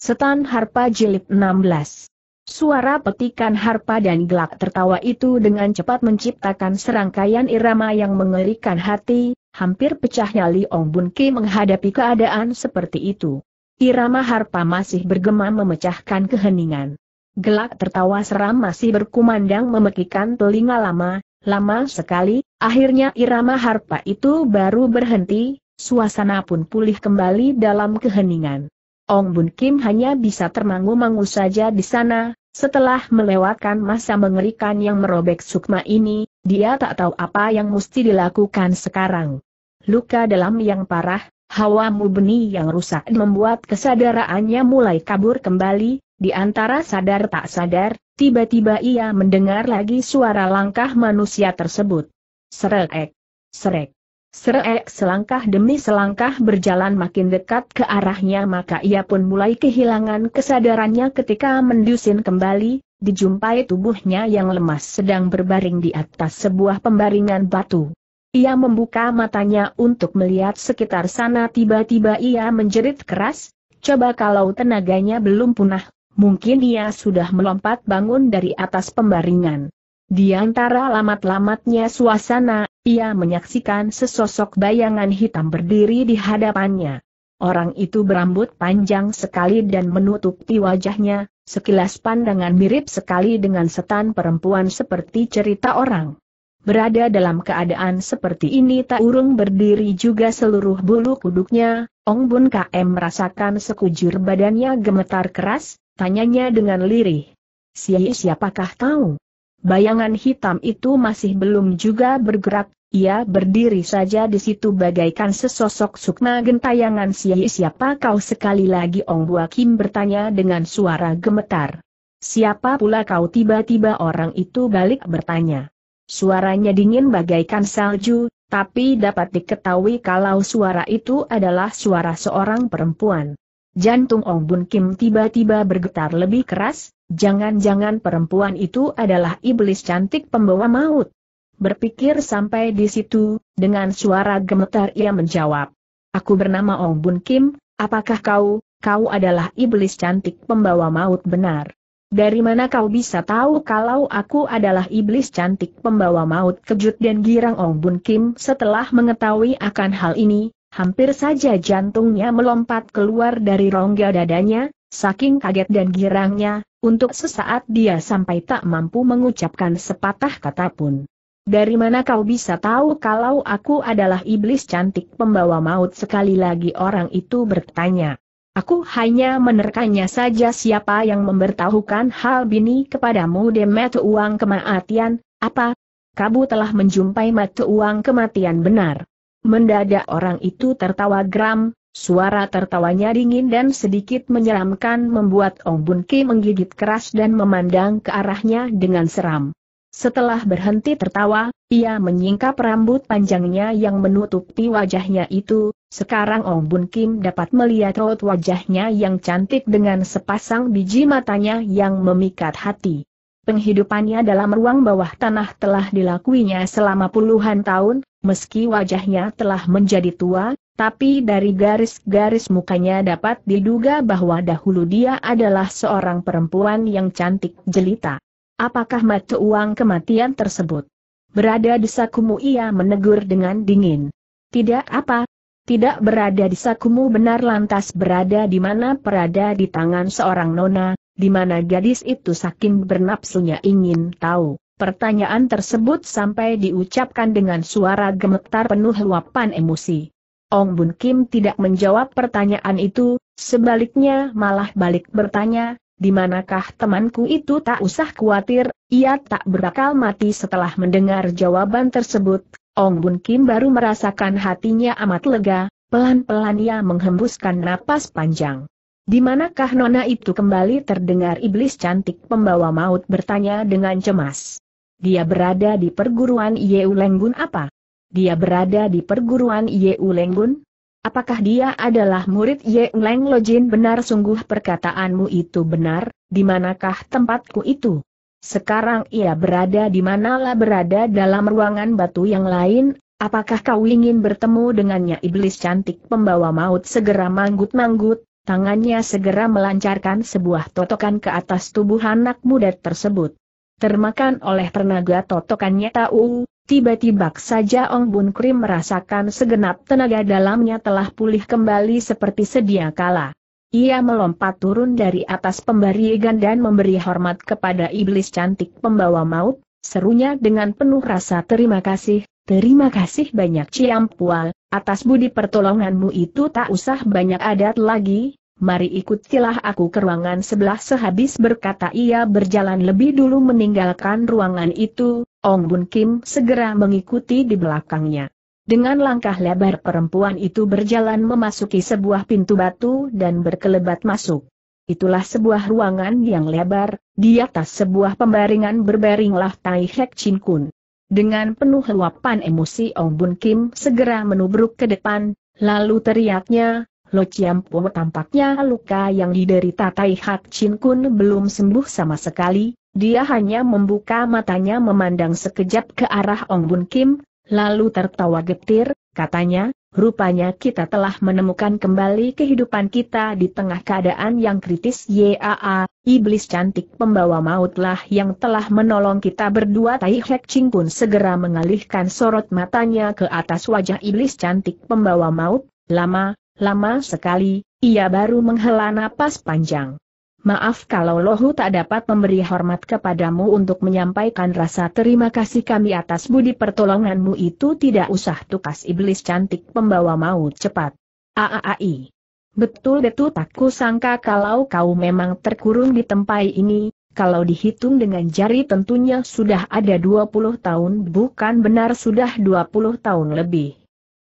Setan Harpa Jilid 16 Suara petikan harpa dan gelak tertawa itu dengan cepat menciptakan serangkaian irama yang mengerikan hati, hampir pecahnya Li Ong Bun Ki menghadapi keadaan seperti itu. Irama harpa masih bergema memecahkan keheningan. Gelak tertawa seram masih berkumandang memekikan telinga lama, lama sekali, akhirnya irama harpa itu baru berhenti, suasana pun pulih kembali dalam keheningan. Ong Bun Kim hanya bisa termangu-mangu saja di sana, setelah melewatkan masa mengerikan yang merobek sukma ini, dia tak tahu apa yang mesti dilakukan sekarang. Luka dalam yang parah, hawa mubeni yang rusak membuat kesadarannya mulai kabur kembali, di antara sadar tak sadar, tiba-tiba ia mendengar lagi suara langkah manusia tersebut. Serek, serek. Serek selangkah demi selangkah berjalan makin dekat ke arahnya maka ia pun mulai kehilangan kesadarannya ketika mendusin kembali, dijumpai tubuhnya yang lemas sedang berbaring di atas sebuah pembaringan batu. Ia membuka matanya untuk melihat sekitar sana tiba-tiba ia menjerit keras, coba kalau tenaganya belum punah, mungkin ia sudah melompat bangun dari atas pembaringan. Di antara lamat-lamatnya suasana, ia menyaksikan sesosok bayangan hitam berdiri di hadapannya. Orang itu berambut panjang sekali dan menutupi wajahnya, sekilas pandangan mirip sekali dengan setan perempuan seperti cerita orang. Berada dalam keadaan seperti ini tak urung berdiri juga seluruh bulu kuduknya, Ong Bun KM merasakan sekujur badannya gemetar keras, tanyanya dengan lirih. Si siapakah kau? Bayangan hitam itu masih belum juga bergerak, ia berdiri saja di situ bagaikan sesosok sukma gentayangan siai siapa kau sekali lagi Ong Bua Kim bertanya dengan suara gemetar. Siapa pula kau tiba-tiba orang itu balik bertanya. Suaranya dingin bagaikan salju, tapi dapat diketahui kalau suara itu adalah suara seorang perempuan. Jantung Ong Bun Kim tiba-tiba bergetar lebih keras, Jangan-jangan perempuan itu adalah iblis cantik pembawa maut. Berpikir sampai di situ, dengan suara gemetar ia menjawab. Aku bernama Ong Bun Kim, apakah kau, kau adalah iblis cantik pembawa maut benar? Dari mana kau bisa tahu kalau aku adalah iblis cantik pembawa maut kejut dan girang Ong Bun Kim setelah mengetahui akan hal ini, hampir saja jantungnya melompat keluar dari rongga dadanya, saking kaget dan girangnya, untuk sesaat dia sampai tak mampu mengucapkan sepatah kata pun. Dari mana kau bisa tahu kalau aku adalah iblis cantik pembawa maut sekali lagi orang itu bertanya. Aku hanya menerkanya saja siapa yang memberitahukan hal bini kepadamu demet uang kematian, apa? Kamu telah menjumpai mata uang kematian benar. Mendadak orang itu tertawa geram, Suara tertawanya dingin dan sedikit menyeramkan membuat Ong Bun Ki menggigit keras dan memandang ke arahnya dengan seram. Setelah berhenti tertawa, ia menyingkap rambut panjangnya yang menutupi wajahnya itu, sekarang Ong Bun Kim dapat melihat raut wajahnya yang cantik dengan sepasang biji matanya yang memikat hati. Penghidupannya dalam ruang bawah tanah telah dilakuinya selama puluhan tahun, meski wajahnya telah menjadi tua, tapi dari garis-garis mukanya dapat diduga bahwa dahulu dia adalah seorang perempuan yang cantik jelita. Apakah mata uang kematian tersebut? Berada di sakumu ia menegur dengan dingin. Tidak apa, tidak berada di sakumu benar lantas berada di mana berada di tangan seorang nona, di mana gadis itu saking bernapsunya ingin tahu. Pertanyaan tersebut sampai diucapkan dengan suara gemetar penuh luapan emosi. Ong Bun Kim tidak menjawab pertanyaan itu, sebaliknya malah balik bertanya, di manakah temanku itu tak usah khawatir, ia tak berakal mati setelah mendengar jawaban tersebut. Ong Bun Kim baru merasakan hatinya amat lega, pelan-pelan ia menghembuskan napas panjang. Di manakah nona itu kembali terdengar iblis cantik pembawa maut bertanya dengan cemas. Dia berada di perguruan Yeulenggun apa? Dia berada di perguruan Ye Ulenggun? Apakah dia adalah murid Ye Uleng Lojin benar sungguh perkataanmu itu benar, di manakah tempatku itu? Sekarang ia berada di manalah berada dalam ruangan batu yang lain, apakah kau ingin bertemu dengannya iblis cantik pembawa maut segera manggut-manggut, tangannya segera melancarkan sebuah totokan ke atas tubuh anak muda tersebut. Termakan oleh tenaga totokannya tahu, Tiba-tiba saja Ong Bun Krim merasakan segenap tenaga dalamnya telah pulih kembali seperti sedia kala. Ia melompat turun dari atas pembaringan dan memberi hormat kepada iblis cantik pembawa maut, serunya dengan penuh rasa terima kasih, terima kasih banyak Ciampual, atas budi pertolonganmu itu tak usah banyak adat lagi, mari ikutilah aku ke ruangan sebelah sehabis berkata ia berjalan lebih dulu meninggalkan ruangan itu, Ong Bun Kim segera mengikuti di belakangnya. Dengan langkah lebar perempuan itu berjalan memasuki sebuah pintu batu dan berkelebat masuk. Itulah sebuah ruangan yang lebar, di atas sebuah pembaringan berbaringlah Tai Hek Chin Kun. Dengan penuh luapan emosi Ong Bun Kim segera menubruk ke depan, lalu teriaknya, Lo Chiam Po tampaknya luka yang diderita Tai Hek Chin Kun belum sembuh sama sekali, dia hanya membuka matanya memandang sekejap ke arah Ong Bun Kim, lalu tertawa getir, katanya, rupanya kita telah menemukan kembali kehidupan kita di tengah keadaan yang kritis Yaa, iblis cantik pembawa mautlah yang telah menolong kita berdua Tai Hek Ching pun segera mengalihkan sorot matanya ke atas wajah iblis cantik pembawa maut, lama, lama sekali, ia baru menghela napas panjang. Maaf kalau Lohu tak dapat memberi hormat kepadamu untuk menyampaikan rasa terima kasih kami atas budi pertolonganmu itu tidak usah tukas iblis cantik pembawa maut cepat. Aaai. Betul betul takku sangka kalau kau memang terkurung di tempat ini, kalau dihitung dengan jari tentunya sudah ada 20 tahun bukan benar sudah 20 tahun lebih.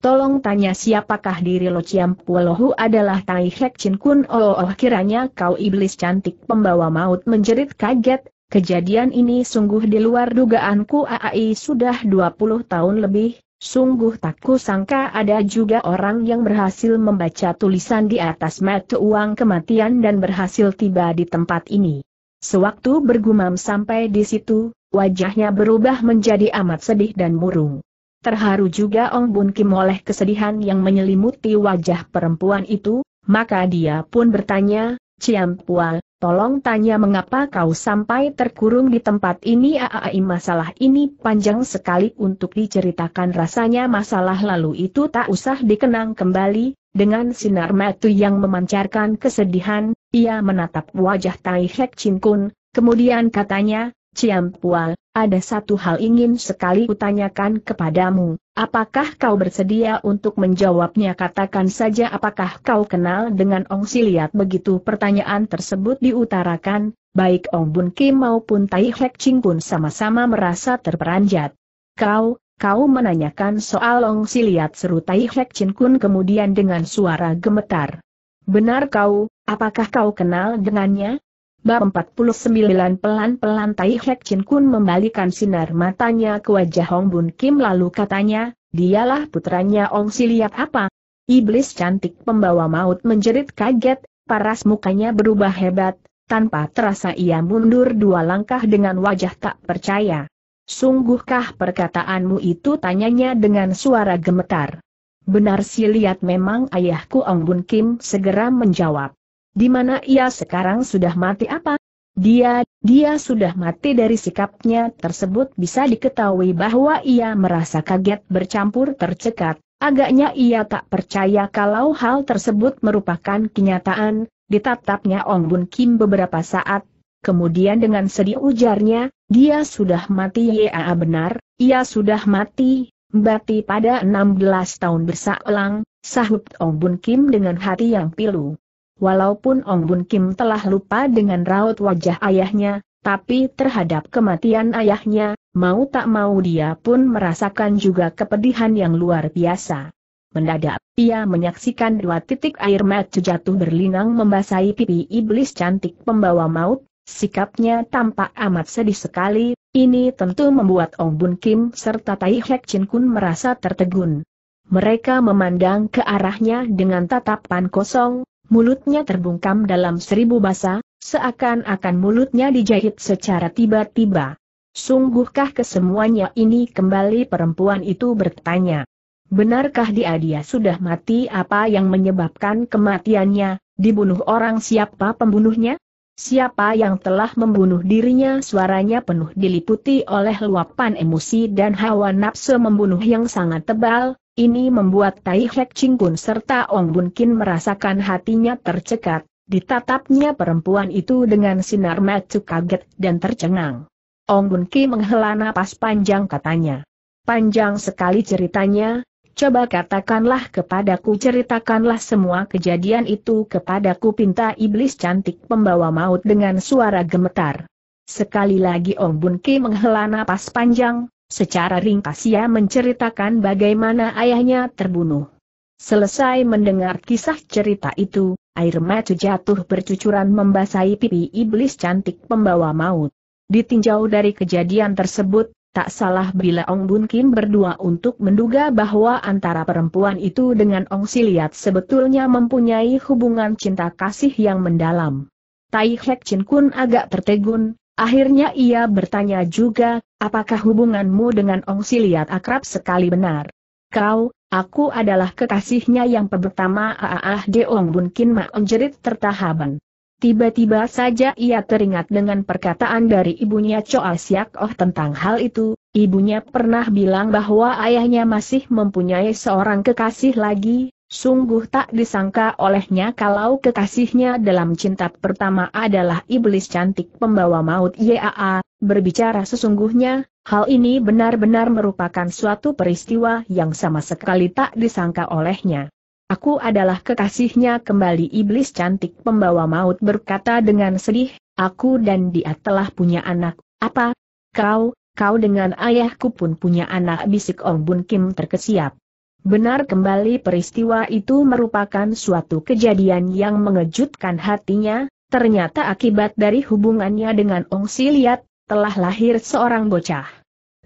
Tolong tanya siapakah diri Lo Ciam Puolohu adalah Tai Hek Chin Kun Oh, oh kiranya kau iblis cantik pembawa maut menjerit kaget, kejadian ini sungguh di luar dugaanku Aai sudah 20 tahun lebih, sungguh tak kusangka ada juga orang yang berhasil membaca tulisan di atas mata uang kematian dan berhasil tiba di tempat ini. Sewaktu bergumam sampai di situ, wajahnya berubah menjadi amat sedih dan murung. Terharu juga Ong Bun Kim oleh kesedihan yang menyelimuti wajah perempuan itu, maka dia pun bertanya, Ciam Pual, tolong tanya mengapa kau sampai terkurung di tempat ini aai masalah ini panjang sekali untuk diceritakan rasanya masalah lalu itu tak usah dikenang kembali, dengan sinar mata yang memancarkan kesedihan, ia menatap wajah Tai Hek Chin Kun, kemudian katanya, Ciampua, ada satu hal ingin sekali kutanyakan kepadamu, apakah kau bersedia untuk menjawabnya katakan saja apakah kau kenal dengan Ong Siliat begitu pertanyaan tersebut diutarakan, baik Ong Bun Kim maupun Tai Hek Ching pun sama-sama merasa terperanjat. Kau, kau menanyakan soal Ong Siliat seru Tai Hek Ching Kun kemudian dengan suara gemetar. Benar kau, apakah kau kenal dengannya? Bab 49 Pelan-pelan Tai Hek Chin Kun membalikan sinar matanya ke wajah Hong Bun Kim lalu katanya, dialah putranya Ong Siliat apa? Iblis cantik pembawa maut menjerit kaget, paras mukanya berubah hebat, tanpa terasa ia mundur dua langkah dengan wajah tak percaya. Sungguhkah perkataanmu itu tanyanya dengan suara gemetar. Benar Siliat memang ayahku Ong Bun Kim segera menjawab. Di mana ia sekarang sudah mati apa? Dia, dia sudah mati dari sikapnya tersebut bisa diketahui bahwa ia merasa kaget bercampur tercekat, agaknya ia tak percaya kalau hal tersebut merupakan kenyataan, ditatapnya Ong Bun Kim beberapa saat, kemudian dengan sedih ujarnya, dia sudah mati ya benar, ia sudah mati, mati pada 16 tahun bersalang, sahut Ong Bun Kim dengan hati yang pilu. Walaupun Ong Bun Kim telah lupa dengan raut wajah ayahnya, tapi terhadap kematian ayahnya, mau tak mau dia pun merasakan juga kepedihan yang luar biasa. Mendadak, ia menyaksikan dua titik air mata jatuh berlinang membasahi pipi iblis cantik pembawa maut, sikapnya tampak amat sedih sekali, ini tentu membuat Ong Bun Kim serta Tai Hek Chin Kun merasa tertegun. Mereka memandang ke arahnya dengan tatapan kosong, mulutnya terbungkam dalam seribu basa, seakan-akan mulutnya dijahit secara tiba-tiba. Sungguhkah kesemuanya ini kembali perempuan itu bertanya. Benarkah dia dia sudah mati apa yang menyebabkan kematiannya, dibunuh orang siapa pembunuhnya? Siapa yang telah membunuh dirinya suaranya penuh diliputi oleh luapan emosi dan hawa nafsu membunuh yang sangat tebal, ini membuat Tai Hek Kun serta Ong Bun Kin merasakan hatinya tercekat, ditatapnya perempuan itu dengan sinar mata kaget dan tercengang. Ong Bun Ki menghela napas panjang katanya. Panjang sekali ceritanya, coba katakanlah kepadaku ceritakanlah semua kejadian itu kepadaku pinta iblis cantik pembawa maut dengan suara gemetar. Sekali lagi Ong Bun Ki menghela napas panjang, Secara ringkas ia menceritakan bagaimana ayahnya terbunuh. Selesai mendengar kisah cerita itu, air mata jatuh bercucuran membasahi pipi iblis cantik pembawa maut. Ditinjau dari kejadian tersebut, tak salah bila Ong Bun Kim berdua untuk menduga bahwa antara perempuan itu dengan Ong Siliat sebetulnya mempunyai hubungan cinta kasih yang mendalam. Tai Hek Chin Kun agak tertegun, Akhirnya ia bertanya juga, apakah hubunganmu dengan Ong Siliat akrab sekali benar? Kau, aku adalah kekasihnya yang pertama Aaah Deong Bunkin Ong jerit tertahaban. Tiba-tiba saja ia teringat dengan perkataan dari ibunya Choa Siak Oh tentang hal itu, ibunya pernah bilang bahwa ayahnya masih mempunyai seorang kekasih lagi, Sungguh tak disangka olehnya kalau kekasihnya dalam cinta pertama adalah iblis cantik pembawa maut Yaa, berbicara sesungguhnya, hal ini benar-benar merupakan suatu peristiwa yang sama sekali tak disangka olehnya. Aku adalah kekasihnya kembali iblis cantik pembawa maut berkata dengan sedih, aku dan dia telah punya anak, apa? Kau, kau dengan ayahku pun punya anak bisik Ong Bun Kim terkesiap. Benar kembali peristiwa itu merupakan suatu kejadian yang mengejutkan hatinya, ternyata akibat dari hubungannya dengan Ong Siliat, telah lahir seorang bocah.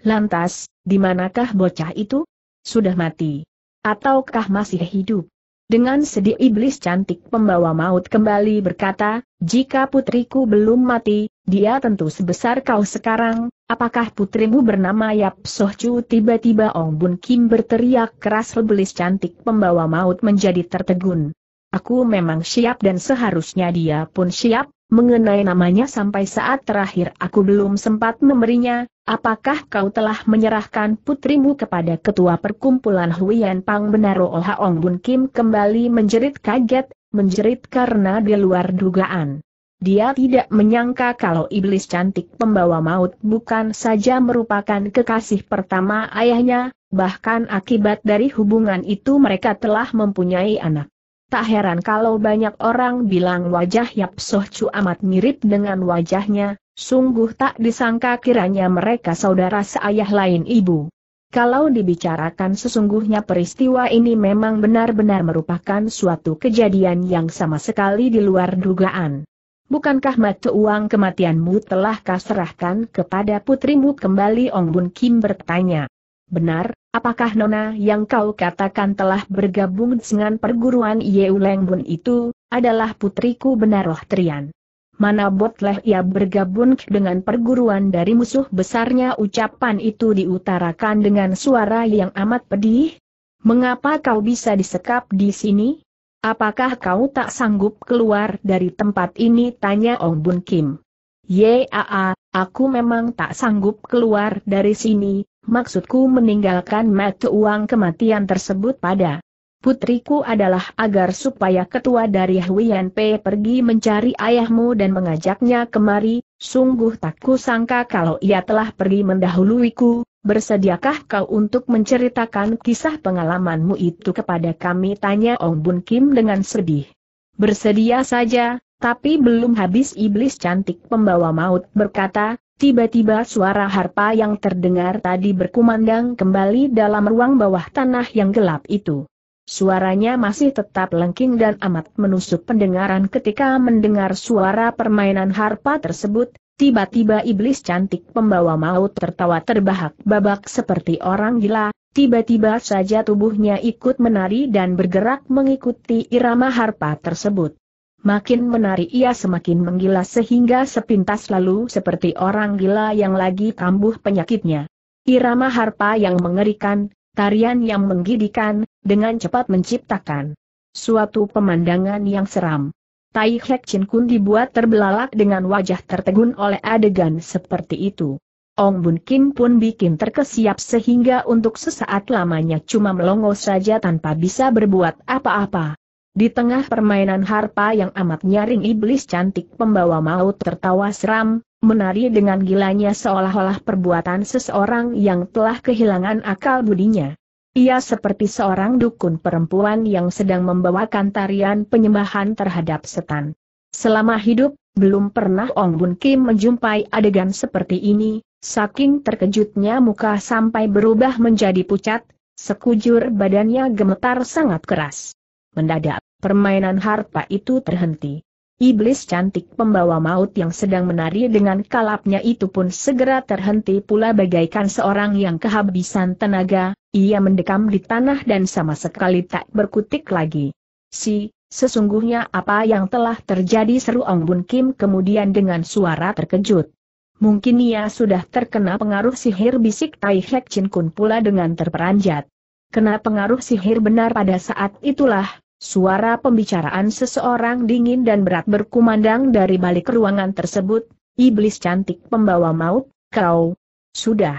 Lantas, di manakah bocah itu? Sudah mati? Ataukah masih hidup? Dengan sedih iblis cantik pembawa maut kembali berkata, jika putriku belum mati, dia tentu sebesar kau sekarang, apakah putrimu bernama Yap Soh Chu? Tiba-tiba Ong Bun Kim berteriak keras lebelis cantik pembawa maut menjadi tertegun. Aku memang siap dan seharusnya dia pun siap, mengenai namanya sampai saat terakhir aku belum sempat memberinya, apakah kau telah menyerahkan putrimu kepada ketua perkumpulan Huyen Pang Benaro Oha Ong Bun Kim kembali menjerit kaget, menjerit karena di luar dugaan. Dia tidak menyangka kalau iblis cantik pembawa maut bukan saja merupakan kekasih pertama ayahnya, bahkan akibat dari hubungan itu mereka telah mempunyai anak. Tak heran kalau banyak orang bilang wajah Yap Soh Chu amat mirip dengan wajahnya, sungguh tak disangka kiranya mereka saudara seayah lain ibu. Kalau dibicarakan sesungguhnya peristiwa ini memang benar-benar merupakan suatu kejadian yang sama sekali di luar dugaan. Bukankah mata uang kematianmu telah kaserahkan kepada putrimu kembali Ong Bun Kim bertanya. Benar, apakah Nona yang kau katakan telah bergabung dengan perguruan Yeu Leng Bun itu, adalah putriku benar Roh Trian. Mana botleh ia bergabung dengan perguruan dari musuh besarnya ucapan itu diutarakan dengan suara yang amat pedih? Mengapa kau bisa disekap di sini? Apakah kau tak sanggup keluar dari tempat ini? Tanya Ong Bun Kim. Yaa, aku memang tak sanggup keluar dari sini, maksudku meninggalkan mata uang kematian tersebut pada putriku adalah agar supaya ketua dari Huian P pergi mencari ayahmu dan mengajaknya kemari, sungguh tak kusangka kalau ia telah pergi mendahuluiku, Bersediakah kau untuk menceritakan kisah pengalamanmu itu kepada kami? Tanya Ong Bun Kim dengan sedih. Bersedia saja, tapi belum habis iblis cantik pembawa maut berkata, tiba-tiba suara harpa yang terdengar tadi berkumandang kembali dalam ruang bawah tanah yang gelap itu. Suaranya masih tetap lengking dan amat menusuk pendengaran ketika mendengar suara permainan harpa tersebut, Tiba-tiba iblis cantik pembawa maut tertawa terbahak-babak seperti orang gila, tiba-tiba saja tubuhnya ikut menari dan bergerak mengikuti irama harpa tersebut. Makin menari ia semakin menggila sehingga sepintas lalu seperti orang gila yang lagi kambuh penyakitnya. Irama harpa yang mengerikan, tarian yang menggidikan, dengan cepat menciptakan suatu pemandangan yang seram. Tai Hek Chin Kun dibuat terbelalak dengan wajah tertegun oleh adegan seperti itu. Ong Bun Kim pun bikin terkesiap sehingga untuk sesaat lamanya cuma melongo saja tanpa bisa berbuat apa-apa. Di tengah permainan harpa yang amat nyaring iblis cantik pembawa maut tertawa seram, menari dengan gilanya seolah-olah perbuatan seseorang yang telah kehilangan akal budinya. Ia seperti seorang dukun perempuan yang sedang membawakan tarian penyembahan terhadap setan. Selama hidup, belum pernah Ong Bun Kim menjumpai adegan seperti ini, saking terkejutnya muka sampai berubah menjadi pucat, sekujur badannya gemetar sangat keras. Mendadak, permainan harpa itu terhenti. Iblis cantik pembawa maut yang sedang menari dengan kalapnya itu pun segera terhenti pula bagaikan seorang yang kehabisan tenaga, ia mendekam di tanah dan sama sekali tak berkutik lagi. Si, sesungguhnya apa yang telah terjadi seru Ong Bun Kim kemudian dengan suara terkejut. Mungkin ia sudah terkena pengaruh sihir bisik Tai Hek Chin Kun pula dengan terperanjat. Kena pengaruh sihir benar pada saat itulah, suara pembicaraan seseorang dingin dan berat berkumandang dari balik ruangan tersebut, iblis cantik pembawa maut, kau sudah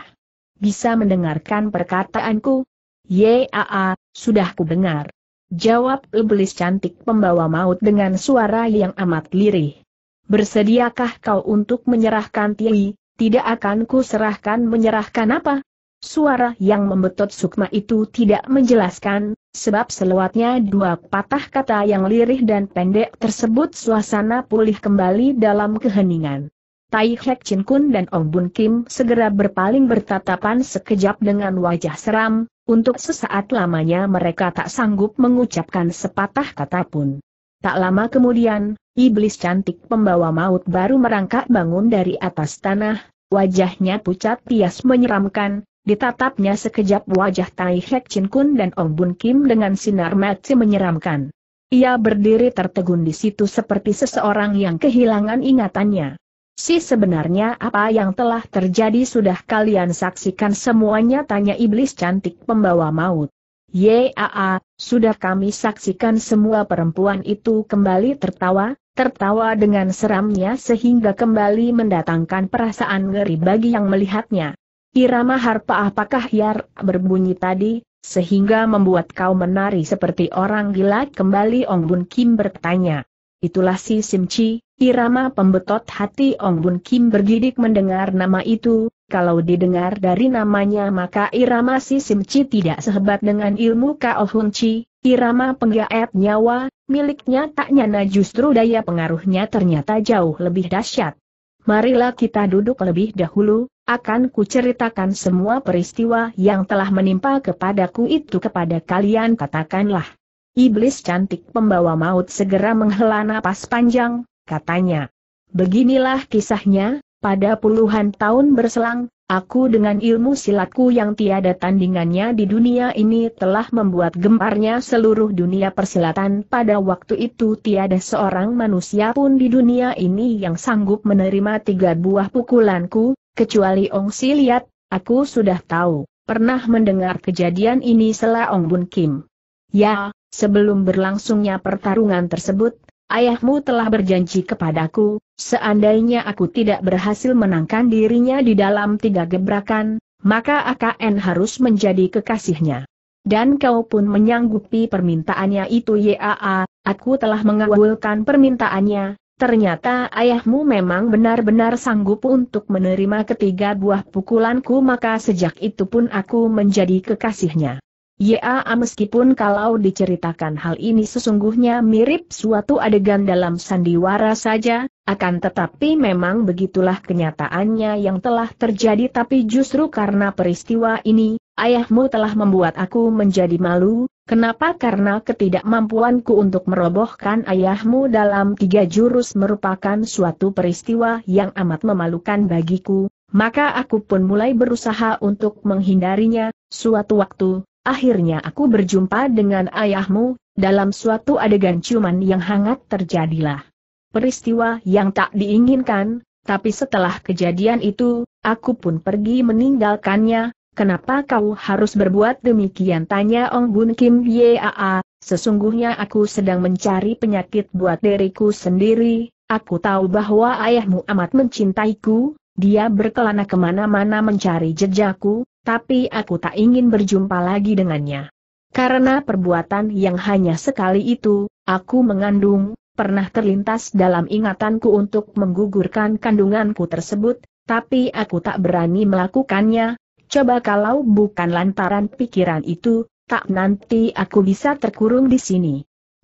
bisa mendengarkan perkataanku? Yaa, sudah ku dengar. Jawab iblis cantik pembawa maut dengan suara yang amat lirih. Bersediakah kau untuk menyerahkan Tiwi? Tidak akan ku serahkan menyerahkan apa? Suara yang membetot sukma itu tidak menjelaskan, sebab selewatnya dua patah kata yang lirih dan pendek tersebut suasana pulih kembali dalam keheningan. Tai Hek Chin Kun dan Ong Bun Kim segera berpaling bertatapan sekejap dengan wajah seram, untuk sesaat lamanya mereka tak sanggup mengucapkan sepatah kata pun. Tak lama kemudian, iblis cantik pembawa maut baru merangkak bangun dari atas tanah, wajahnya pucat pias menyeramkan, ditatapnya sekejap wajah Tai Hek Chin Kun dan Ong Bun Kim dengan sinar mati menyeramkan. Ia berdiri tertegun di situ seperti seseorang yang kehilangan ingatannya. Si sebenarnya apa yang telah terjadi sudah kalian saksikan semuanya tanya iblis cantik pembawa maut. Yaa, sudah kami saksikan semua perempuan itu kembali tertawa, tertawa dengan seramnya sehingga kembali mendatangkan perasaan ngeri bagi yang melihatnya. Irama harpa apakah yar berbunyi tadi, sehingga membuat kau menari seperti orang gila kembali Ong Bun Kim bertanya itulah si Simci, irama pembetot hati Ong Bun Kim bergidik mendengar nama itu, kalau didengar dari namanya maka irama si Simci tidak sehebat dengan ilmu Kao Hun Chi, irama penggaet nyawa, miliknya tak nyana justru daya pengaruhnya ternyata jauh lebih dahsyat. Marilah kita duduk lebih dahulu, akan kuceritakan semua peristiwa yang telah menimpa kepadaku itu kepada kalian katakanlah. Iblis cantik pembawa maut segera menghela napas panjang, katanya. Beginilah kisahnya, pada puluhan tahun berselang, aku dengan ilmu silatku yang tiada tandingannya di dunia ini telah membuat gemparnya seluruh dunia persilatan pada waktu itu tiada seorang manusia pun di dunia ini yang sanggup menerima tiga buah pukulanku, kecuali Ong Siliat. aku sudah tahu, pernah mendengar kejadian ini sela Ong Bun Kim. Ya, sebelum berlangsungnya pertarungan tersebut, ayahmu telah berjanji kepadaku, seandainya aku tidak berhasil menangkan dirinya di dalam tiga gebrakan, maka AKN harus menjadi kekasihnya. Dan kau pun menyanggupi permintaannya itu YAA, aku telah mengawulkan permintaannya, ternyata ayahmu memang benar-benar sanggup untuk menerima ketiga buah pukulanku maka sejak itu pun aku menjadi kekasihnya. Ya, meskipun kalau diceritakan hal ini sesungguhnya mirip suatu adegan dalam sandiwara saja, akan tetapi memang begitulah kenyataannya yang telah terjadi tapi justru karena peristiwa ini, ayahmu telah membuat aku menjadi malu, kenapa karena ketidakmampuanku untuk merobohkan ayahmu dalam tiga jurus merupakan suatu peristiwa yang amat memalukan bagiku, maka aku pun mulai berusaha untuk menghindarinya, suatu waktu, Akhirnya aku berjumpa dengan ayahmu, dalam suatu adegan ciuman yang hangat terjadilah. Peristiwa yang tak diinginkan, tapi setelah kejadian itu, aku pun pergi meninggalkannya, kenapa kau harus berbuat demikian tanya Ong Bun Kim Yaa, sesungguhnya aku sedang mencari penyakit buat diriku sendiri, aku tahu bahwa ayahmu amat mencintaiku, dia berkelana kemana-mana mencari jejakku, tapi aku tak ingin berjumpa lagi dengannya. Karena perbuatan yang hanya sekali itu, aku mengandung, pernah terlintas dalam ingatanku untuk menggugurkan kandunganku tersebut, tapi aku tak berani melakukannya, coba kalau bukan lantaran pikiran itu, tak nanti aku bisa terkurung di sini.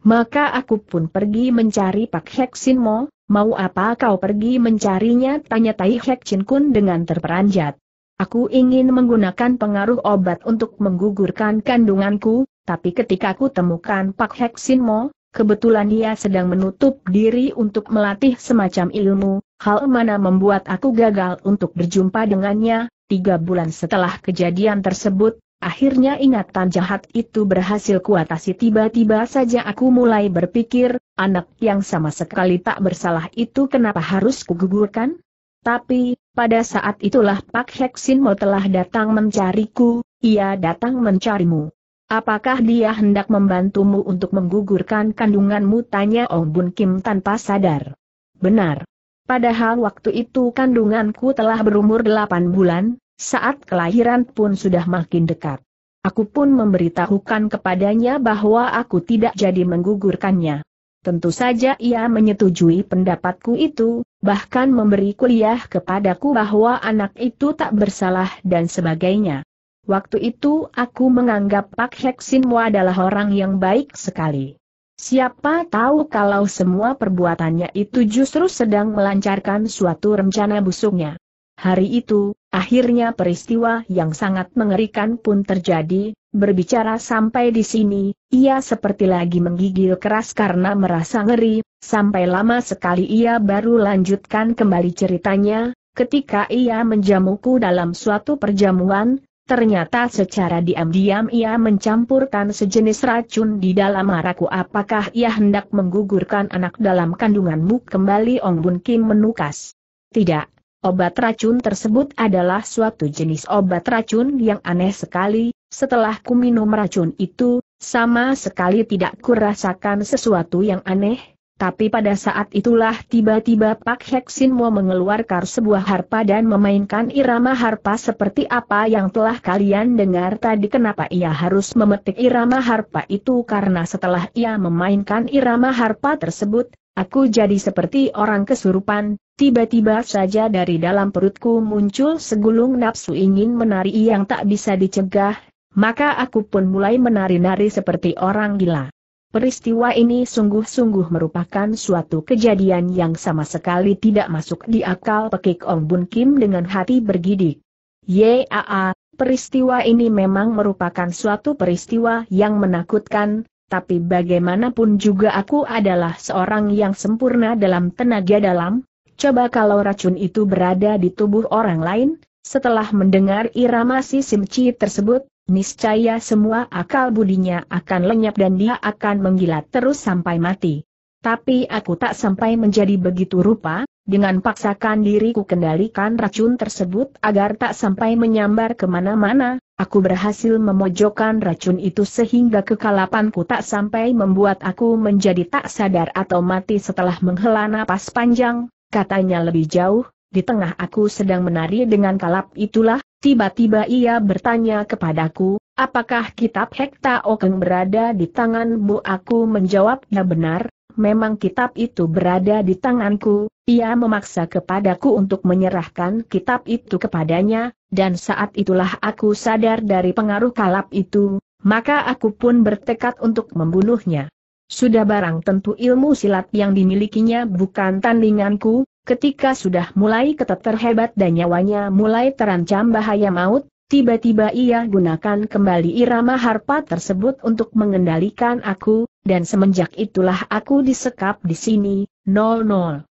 Maka aku pun pergi mencari Pak Hek Sin Mo, mau apa kau pergi mencarinya tanya Tai Hek Chin Kun dengan terperanjat. Aku ingin menggunakan pengaruh obat untuk menggugurkan kandunganku, tapi ketika aku temukan Pak Heksinmo, kebetulan dia sedang menutup diri untuk melatih semacam ilmu, hal mana membuat aku gagal untuk berjumpa dengannya, tiga bulan setelah kejadian tersebut, akhirnya ingatan jahat itu berhasil kuatasi tiba-tiba saja aku mulai berpikir, anak yang sama sekali tak bersalah itu kenapa harus kugugurkan? Tapi, pada saat itulah Pak Heksinmo telah datang mencariku, ia datang mencarimu. Apakah dia hendak membantumu untuk menggugurkan kandunganmu tanya Ong Bun Kim tanpa sadar. Benar. Padahal waktu itu kandunganku telah berumur 8 bulan, saat kelahiran pun sudah makin dekat. Aku pun memberitahukan kepadanya bahwa aku tidak jadi menggugurkannya. Tentu saja ia menyetujui pendapatku itu, bahkan memberi kuliah kepadaku bahwa anak itu tak bersalah dan sebagainya. Waktu itu aku menganggap Pak Heksinmu adalah orang yang baik sekali. Siapa tahu kalau semua perbuatannya itu justru sedang melancarkan suatu rencana busuknya. Hari itu, akhirnya peristiwa yang sangat mengerikan pun terjadi, berbicara sampai di sini, ia seperti lagi menggigil keras karena merasa ngeri, sampai lama sekali ia baru lanjutkan kembali ceritanya, ketika ia menjamuku dalam suatu perjamuan, ternyata secara diam-diam ia mencampurkan sejenis racun di dalam araku apakah ia hendak menggugurkan anak dalam kandunganmu kembali Ong Bun Kim menukas. Tidak, Obat racun tersebut adalah suatu jenis obat racun yang aneh sekali, setelah ku minum racun itu, sama sekali tidak kurasakan sesuatu yang aneh, tapi pada saat itulah tiba-tiba Pak mau mengeluarkan sebuah harpa dan memainkan irama harpa seperti apa yang telah kalian dengar tadi kenapa ia harus memetik irama harpa itu karena setelah ia memainkan irama harpa tersebut, Aku jadi seperti orang kesurupan, Tiba-tiba saja dari dalam perutku muncul segulung nafsu ingin menari yang tak bisa dicegah, maka aku pun mulai menari-nari seperti orang gila. Peristiwa ini sungguh-sungguh merupakan suatu kejadian yang sama sekali tidak masuk di akal pekik Ong Bun Kim dengan hati bergidik. Yaa, peristiwa ini memang merupakan suatu peristiwa yang menakutkan, tapi bagaimanapun juga aku adalah seorang yang sempurna dalam tenaga dalam, Coba kalau racun itu berada di tubuh orang lain, setelah mendengar irama si Simci tersebut, niscaya semua akal budinya akan lenyap dan dia akan menggilat terus sampai mati. Tapi aku tak sampai menjadi begitu rupa, dengan paksakan diriku kendalikan racun tersebut agar tak sampai menyambar kemana-mana, aku berhasil memojokkan racun itu sehingga kekalapanku tak sampai membuat aku menjadi tak sadar atau mati setelah menghela napas panjang, Katanya lebih jauh, di tengah aku sedang menari dengan kalap itulah, tiba-tiba ia bertanya kepadaku, apakah kitab Hekta Okeng berada di tanganmu? Aku menjawabnya benar, memang kitab itu berada di tanganku, ia memaksa kepadaku untuk menyerahkan kitab itu kepadanya, dan saat itulah aku sadar dari pengaruh kalap itu, maka aku pun bertekad untuk membunuhnya sudah barang tentu ilmu silat yang dimilikinya bukan tandinganku, ketika sudah mulai keteter hebat dan nyawanya mulai terancam bahaya maut, tiba-tiba ia gunakan kembali irama harpa tersebut untuk mengendalikan aku, dan semenjak itulah aku disekap di sini, 00.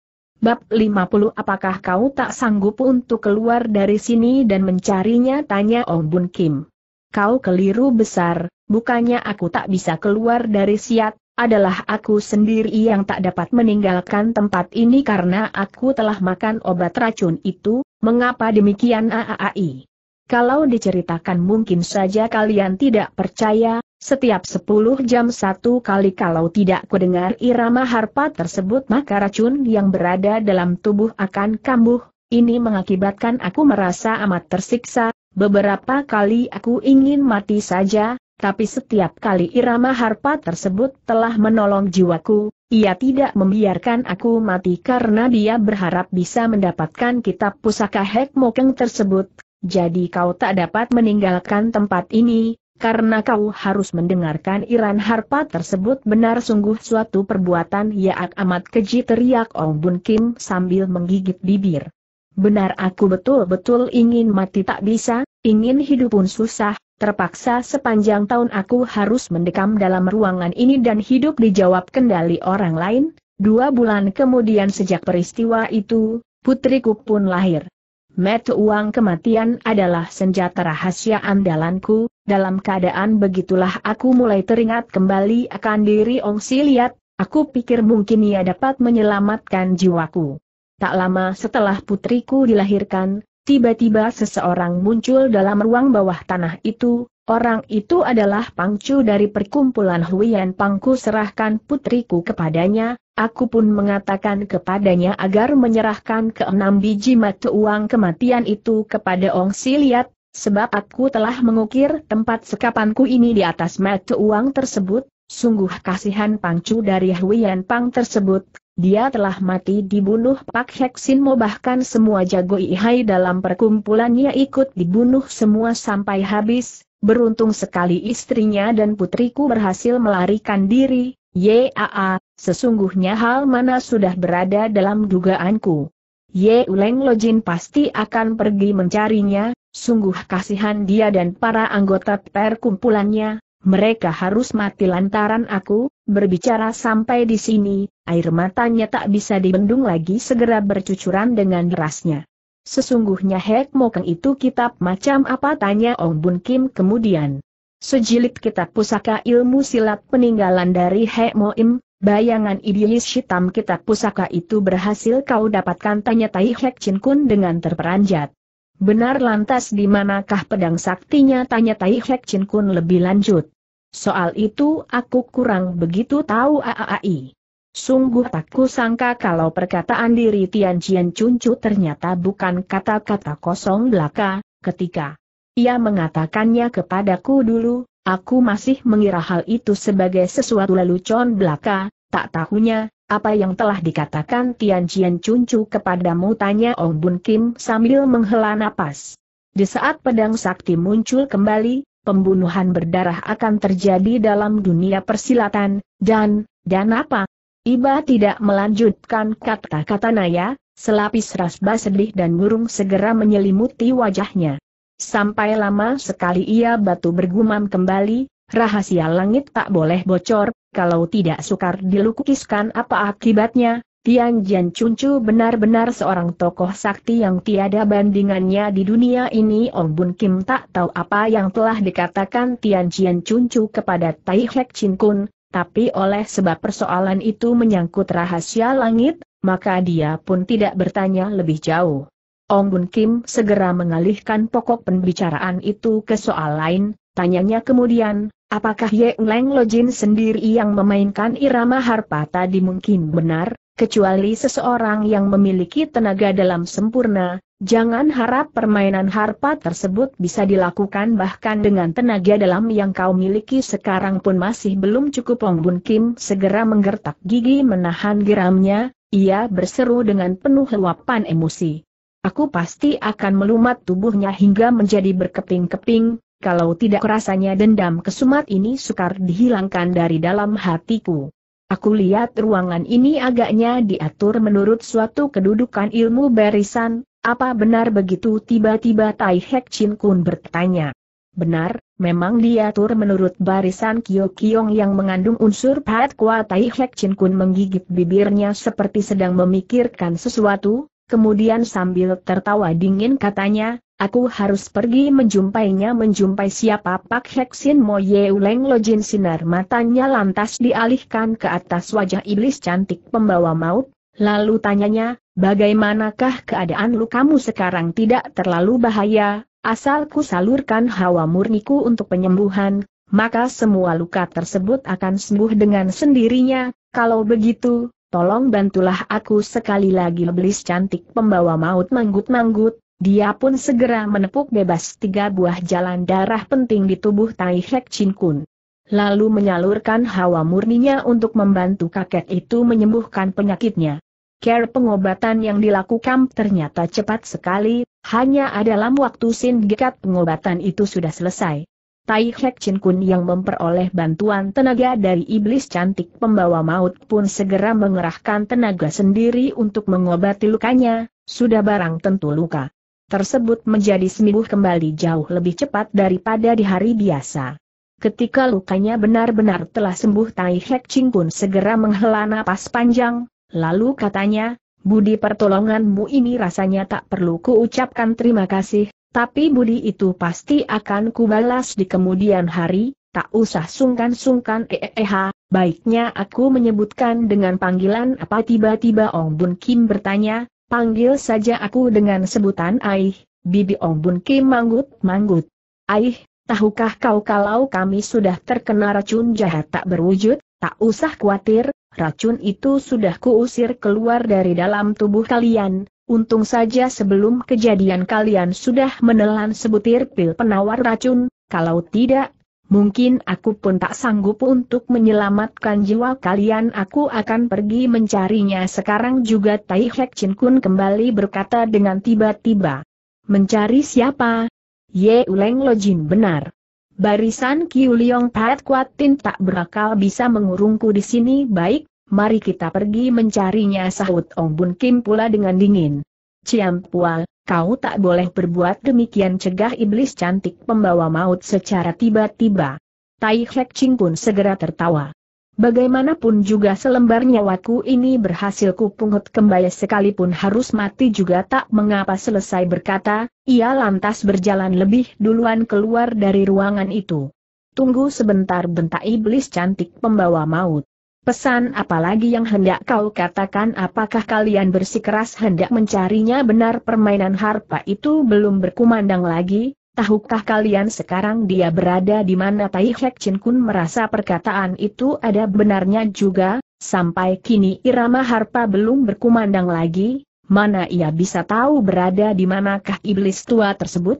Bab 50 Apakah kau tak sanggup untuk keluar dari sini dan mencarinya? Tanya Ong Bun Kim. Kau keliru besar, bukannya aku tak bisa keluar dari siat, adalah aku sendiri yang tak dapat meninggalkan tempat ini karena aku telah makan obat racun itu, mengapa demikian AAI? Kalau diceritakan mungkin saja kalian tidak percaya, setiap 10 jam satu kali kalau tidak kudengar irama harpa tersebut maka racun yang berada dalam tubuh akan kambuh, ini mengakibatkan aku merasa amat tersiksa, beberapa kali aku ingin mati saja, tapi setiap kali irama harpa tersebut telah menolong jiwaku, ia tidak membiarkan aku mati karena dia berharap bisa mendapatkan kitab pusaka Hek Mokeng tersebut, jadi kau tak dapat meninggalkan tempat ini, karena kau harus mendengarkan Iran Harpa tersebut benar sungguh suatu perbuatan yang amat keji teriak Ong Bun Kim sambil menggigit bibir. Benar aku betul-betul ingin mati tak bisa, ingin hidup pun susah, Terpaksa sepanjang tahun aku harus mendekam dalam ruangan ini dan hidup dijawab kendali orang lain, dua bulan kemudian sejak peristiwa itu, putriku pun lahir. Met uang kematian adalah senjata rahasia andalanku, dalam keadaan begitulah aku mulai teringat kembali akan diri Ong Siliat, aku pikir mungkin ia dapat menyelamatkan jiwaku. Tak lama setelah putriku dilahirkan, Tiba-tiba seseorang muncul dalam ruang bawah tanah itu, orang itu adalah Pangcu dari perkumpulan Huyen Pangku serahkan putriku kepadanya, aku pun mengatakan kepadanya agar menyerahkan keenam biji mata uang kematian itu kepada Ong Siliat, sebab aku telah mengukir tempat sekapanku ini di atas mata uang tersebut, sungguh kasihan Pangcu dari Huyen Pang tersebut, dia telah mati dibunuh Pak Heksin Mo bahkan semua jago Ihai dalam perkumpulannya ikut dibunuh semua sampai habis, beruntung sekali istrinya dan putriku berhasil melarikan diri, Yaa, sesungguhnya hal mana sudah berada dalam dugaanku. Ye Uleng Lojin pasti akan pergi mencarinya, sungguh kasihan dia dan para anggota perkumpulannya, mereka harus mati lantaran aku, berbicara sampai di sini, air matanya tak bisa dibendung lagi segera bercucuran dengan derasnya. Sesungguhnya Hek Mokeng itu kitab macam apa tanya Ong Bun Kim kemudian. Sejilid kitab pusaka ilmu silat peninggalan dari Hek Mo bayangan idealis hitam kitab pusaka itu berhasil kau dapatkan tanya Tai Hek Chin Kun dengan terperanjat. Benar lantas di manakah pedang saktinya tanya Tai Hek Chin Kun lebih lanjut. Soal itu aku kurang begitu tahu AAI. Sungguh tak kusangka kalau perkataan diri Tian Jian Cuncu ternyata bukan kata-kata kosong belaka, ketika ia mengatakannya kepadaku dulu, aku masih mengira hal itu sebagai sesuatu lelucon belaka, tak tahunya, apa yang telah dikatakan Tian Jian Cuncu kepadamu tanya Ong Bun Kim sambil menghela napas. Di saat pedang sakti muncul kembali, pembunuhan berdarah akan terjadi dalam dunia persilatan, dan, dan apa? Iba tidak melanjutkan kata-kata Naya, selapis rasba sedih dan burung segera menyelimuti wajahnya. Sampai lama sekali ia batu bergumam kembali, rahasia langit tak boleh bocor, kalau tidak sukar dilukiskan apa akibatnya, Tian Jian Cuncu benar-benar seorang tokoh sakti yang tiada bandingannya di dunia ini Ong Bun Kim tak tahu apa yang telah dikatakan Tian Jian Cuncu kepada Tai Hek Chin Kun, tapi oleh sebab persoalan itu menyangkut rahasia langit, maka dia pun tidak bertanya lebih jauh. Ong Bun Kim segera mengalihkan pokok pembicaraan itu ke soal lain, tanyanya kemudian, apakah Ye Leng Lojin sendiri yang memainkan irama harpa tadi mungkin benar, kecuali seseorang yang memiliki tenaga dalam sempurna, Jangan harap permainan harpa tersebut bisa dilakukan bahkan dengan tenaga dalam yang kau miliki sekarang pun masih belum cukup Ong Bun Kim segera menggertak gigi menahan geramnya, ia berseru dengan penuh luapan emosi. Aku pasti akan melumat tubuhnya hingga menjadi berkeping-keping, kalau tidak rasanya dendam kesumat ini sukar dihilangkan dari dalam hatiku. Aku lihat ruangan ini agaknya diatur menurut suatu kedudukan ilmu barisan, apa benar begitu tiba-tiba Tai Hek Chin Kun bertanya. Benar, memang diatur menurut barisan Kyo kiong yang mengandung unsur Pat Kwa Tai Hek Chin Kun menggigit bibirnya seperti sedang memikirkan sesuatu, kemudian sambil tertawa dingin katanya, aku harus pergi menjumpainya menjumpai siapa Pak Hek Sin Mo Lo Lojin sinar matanya lantas dialihkan ke atas wajah iblis cantik pembawa maut, lalu tanyanya, Bagaimanakah keadaan lukamu sekarang tidak terlalu bahaya, asalku salurkan hawa murniku untuk penyembuhan, maka semua luka tersebut akan sembuh dengan sendirinya, kalau begitu, tolong bantulah aku sekali lagi iblis cantik pembawa maut manggut-manggut, dia pun segera menepuk bebas tiga buah jalan darah penting di tubuh Tai Hek Chin Kun. Lalu menyalurkan hawa murninya untuk membantu kakek itu menyembuhkan penyakitnya care pengobatan yang dilakukan ternyata cepat sekali, hanya dalam waktu singkat pengobatan itu sudah selesai. Tai Hek Chin Kun yang memperoleh bantuan tenaga dari iblis cantik pembawa maut pun segera mengerahkan tenaga sendiri untuk mengobati lukanya, sudah barang tentu luka tersebut menjadi sembuh kembali jauh lebih cepat daripada di hari biasa. Ketika lukanya benar-benar telah sembuh Tai Hek Chin pun segera menghela napas panjang, Lalu katanya, Budi pertolonganmu ini rasanya tak perlu kuucapkan terima kasih, tapi budi itu pasti akan kubalas di kemudian hari, tak usah sungkan-sungkan eeha, eh, eh, eh, baiknya aku menyebutkan dengan panggilan apa tiba-tiba Ong Bun Kim bertanya, panggil saja aku dengan sebutan Aih, Bibi Ong Bun Kim manggut-manggut. Aih, tahukah kau kalau kami sudah terkena racun jahat tak berwujud, tak usah khawatir, racun itu sudah kuusir keluar dari dalam tubuh kalian, untung saja sebelum kejadian kalian sudah menelan sebutir pil penawar racun, kalau tidak, mungkin aku pun tak sanggup untuk menyelamatkan jiwa kalian aku akan pergi mencarinya sekarang juga Tai Hek Chin Kun kembali berkata dengan tiba-tiba. Mencari siapa? Ye Uleng Lojin benar. Barisan Kiu Liong Pat Kuat Tin tak berakal bisa mengurungku di sini baik, mari kita pergi mencarinya sahut Ong Bun Kim pula dengan dingin. Ciam Pual, kau tak boleh berbuat demikian cegah iblis cantik pembawa maut secara tiba-tiba. Tai Hek Ching pun segera tertawa. Bagaimanapun juga selembar nyawaku ini berhasil kupungut kembali sekalipun harus mati juga tak mengapa selesai berkata, ia lantas berjalan lebih duluan keluar dari ruangan itu. Tunggu sebentar bentak iblis cantik pembawa maut. Pesan apalagi yang hendak kau katakan apakah kalian bersikeras hendak mencarinya benar permainan harpa itu belum berkumandang lagi, Tahukah kalian sekarang dia berada di mana Tai Hek Chin Kun merasa perkataan itu ada benarnya juga, sampai kini irama harpa belum berkumandang lagi, mana ia bisa tahu berada di manakah iblis tua tersebut?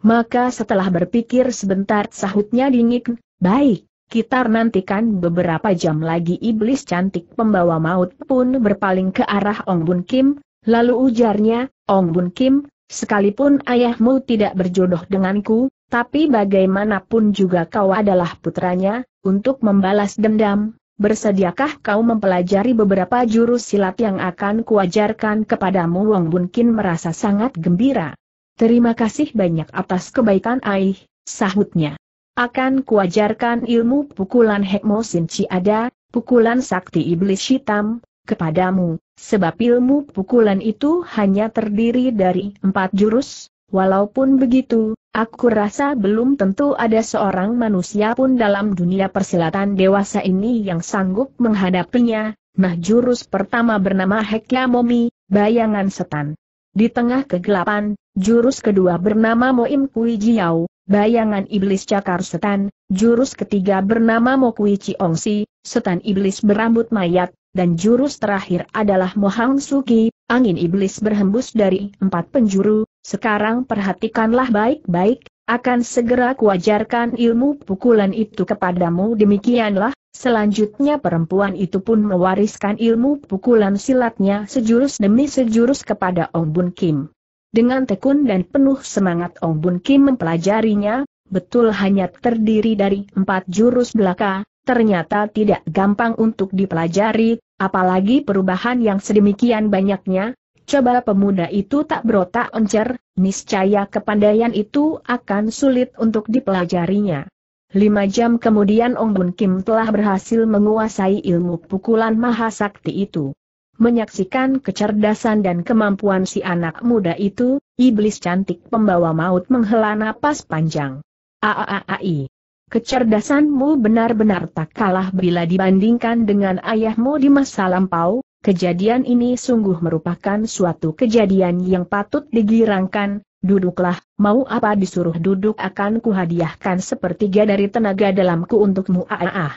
Maka setelah berpikir sebentar sahutnya dingin, baik, kita nantikan beberapa jam lagi iblis cantik pembawa maut pun berpaling ke arah Ong Bun Kim, lalu ujarnya, Ong Bun Kim, Sekalipun ayahmu tidak berjodoh denganku, tapi bagaimanapun juga kau adalah putranya, untuk membalas dendam, bersediakah kau mempelajari beberapa jurus silat yang akan kuajarkan kepadamu Wong Bunkin merasa sangat gembira. Terima kasih banyak atas kebaikan ayah. sahutnya. Akan kuajarkan ilmu pukulan Hekmo Sinci ada, pukulan sakti iblis hitam, kepadamu, sebab ilmu pukulan itu hanya terdiri dari empat jurus, walaupun begitu, aku rasa belum tentu ada seorang manusia pun dalam dunia persilatan dewasa ini yang sanggup menghadapinya, nah jurus pertama bernama Heklamomi, bayangan setan. Di tengah kegelapan, jurus kedua bernama Moim Kui Jiao, bayangan iblis cakar setan, jurus ketiga bernama Mokui Si, setan iblis berambut mayat, dan jurus terakhir adalah Mohang Suki, angin iblis berhembus dari empat penjuru, sekarang perhatikanlah baik-baik, akan segera kuajarkan ilmu pukulan itu kepadamu demikianlah, selanjutnya perempuan itu pun mewariskan ilmu pukulan silatnya sejurus demi sejurus kepada Ong Bun Kim. Dengan tekun dan penuh semangat Ong Bun Kim mempelajarinya, betul hanya terdiri dari empat jurus belaka, ternyata tidak gampang untuk dipelajari, apalagi perubahan yang sedemikian banyaknya, coba pemuda itu tak berotak encer, niscaya kepandaian itu akan sulit untuk dipelajarinya. Lima jam kemudian Ong Bun Kim telah berhasil menguasai ilmu pukulan mahasakti itu. Menyaksikan kecerdasan dan kemampuan si anak muda itu, iblis cantik pembawa maut menghela napas panjang. Aaai. Kecerdasanmu benar-benar tak kalah bila dibandingkan dengan ayahmu di masa lampau, kejadian ini sungguh merupakan suatu kejadian yang patut digirangkan, duduklah, mau apa disuruh duduk akan kuhadiahkan sepertiga dari tenaga dalamku untukmu ah. ah, ah.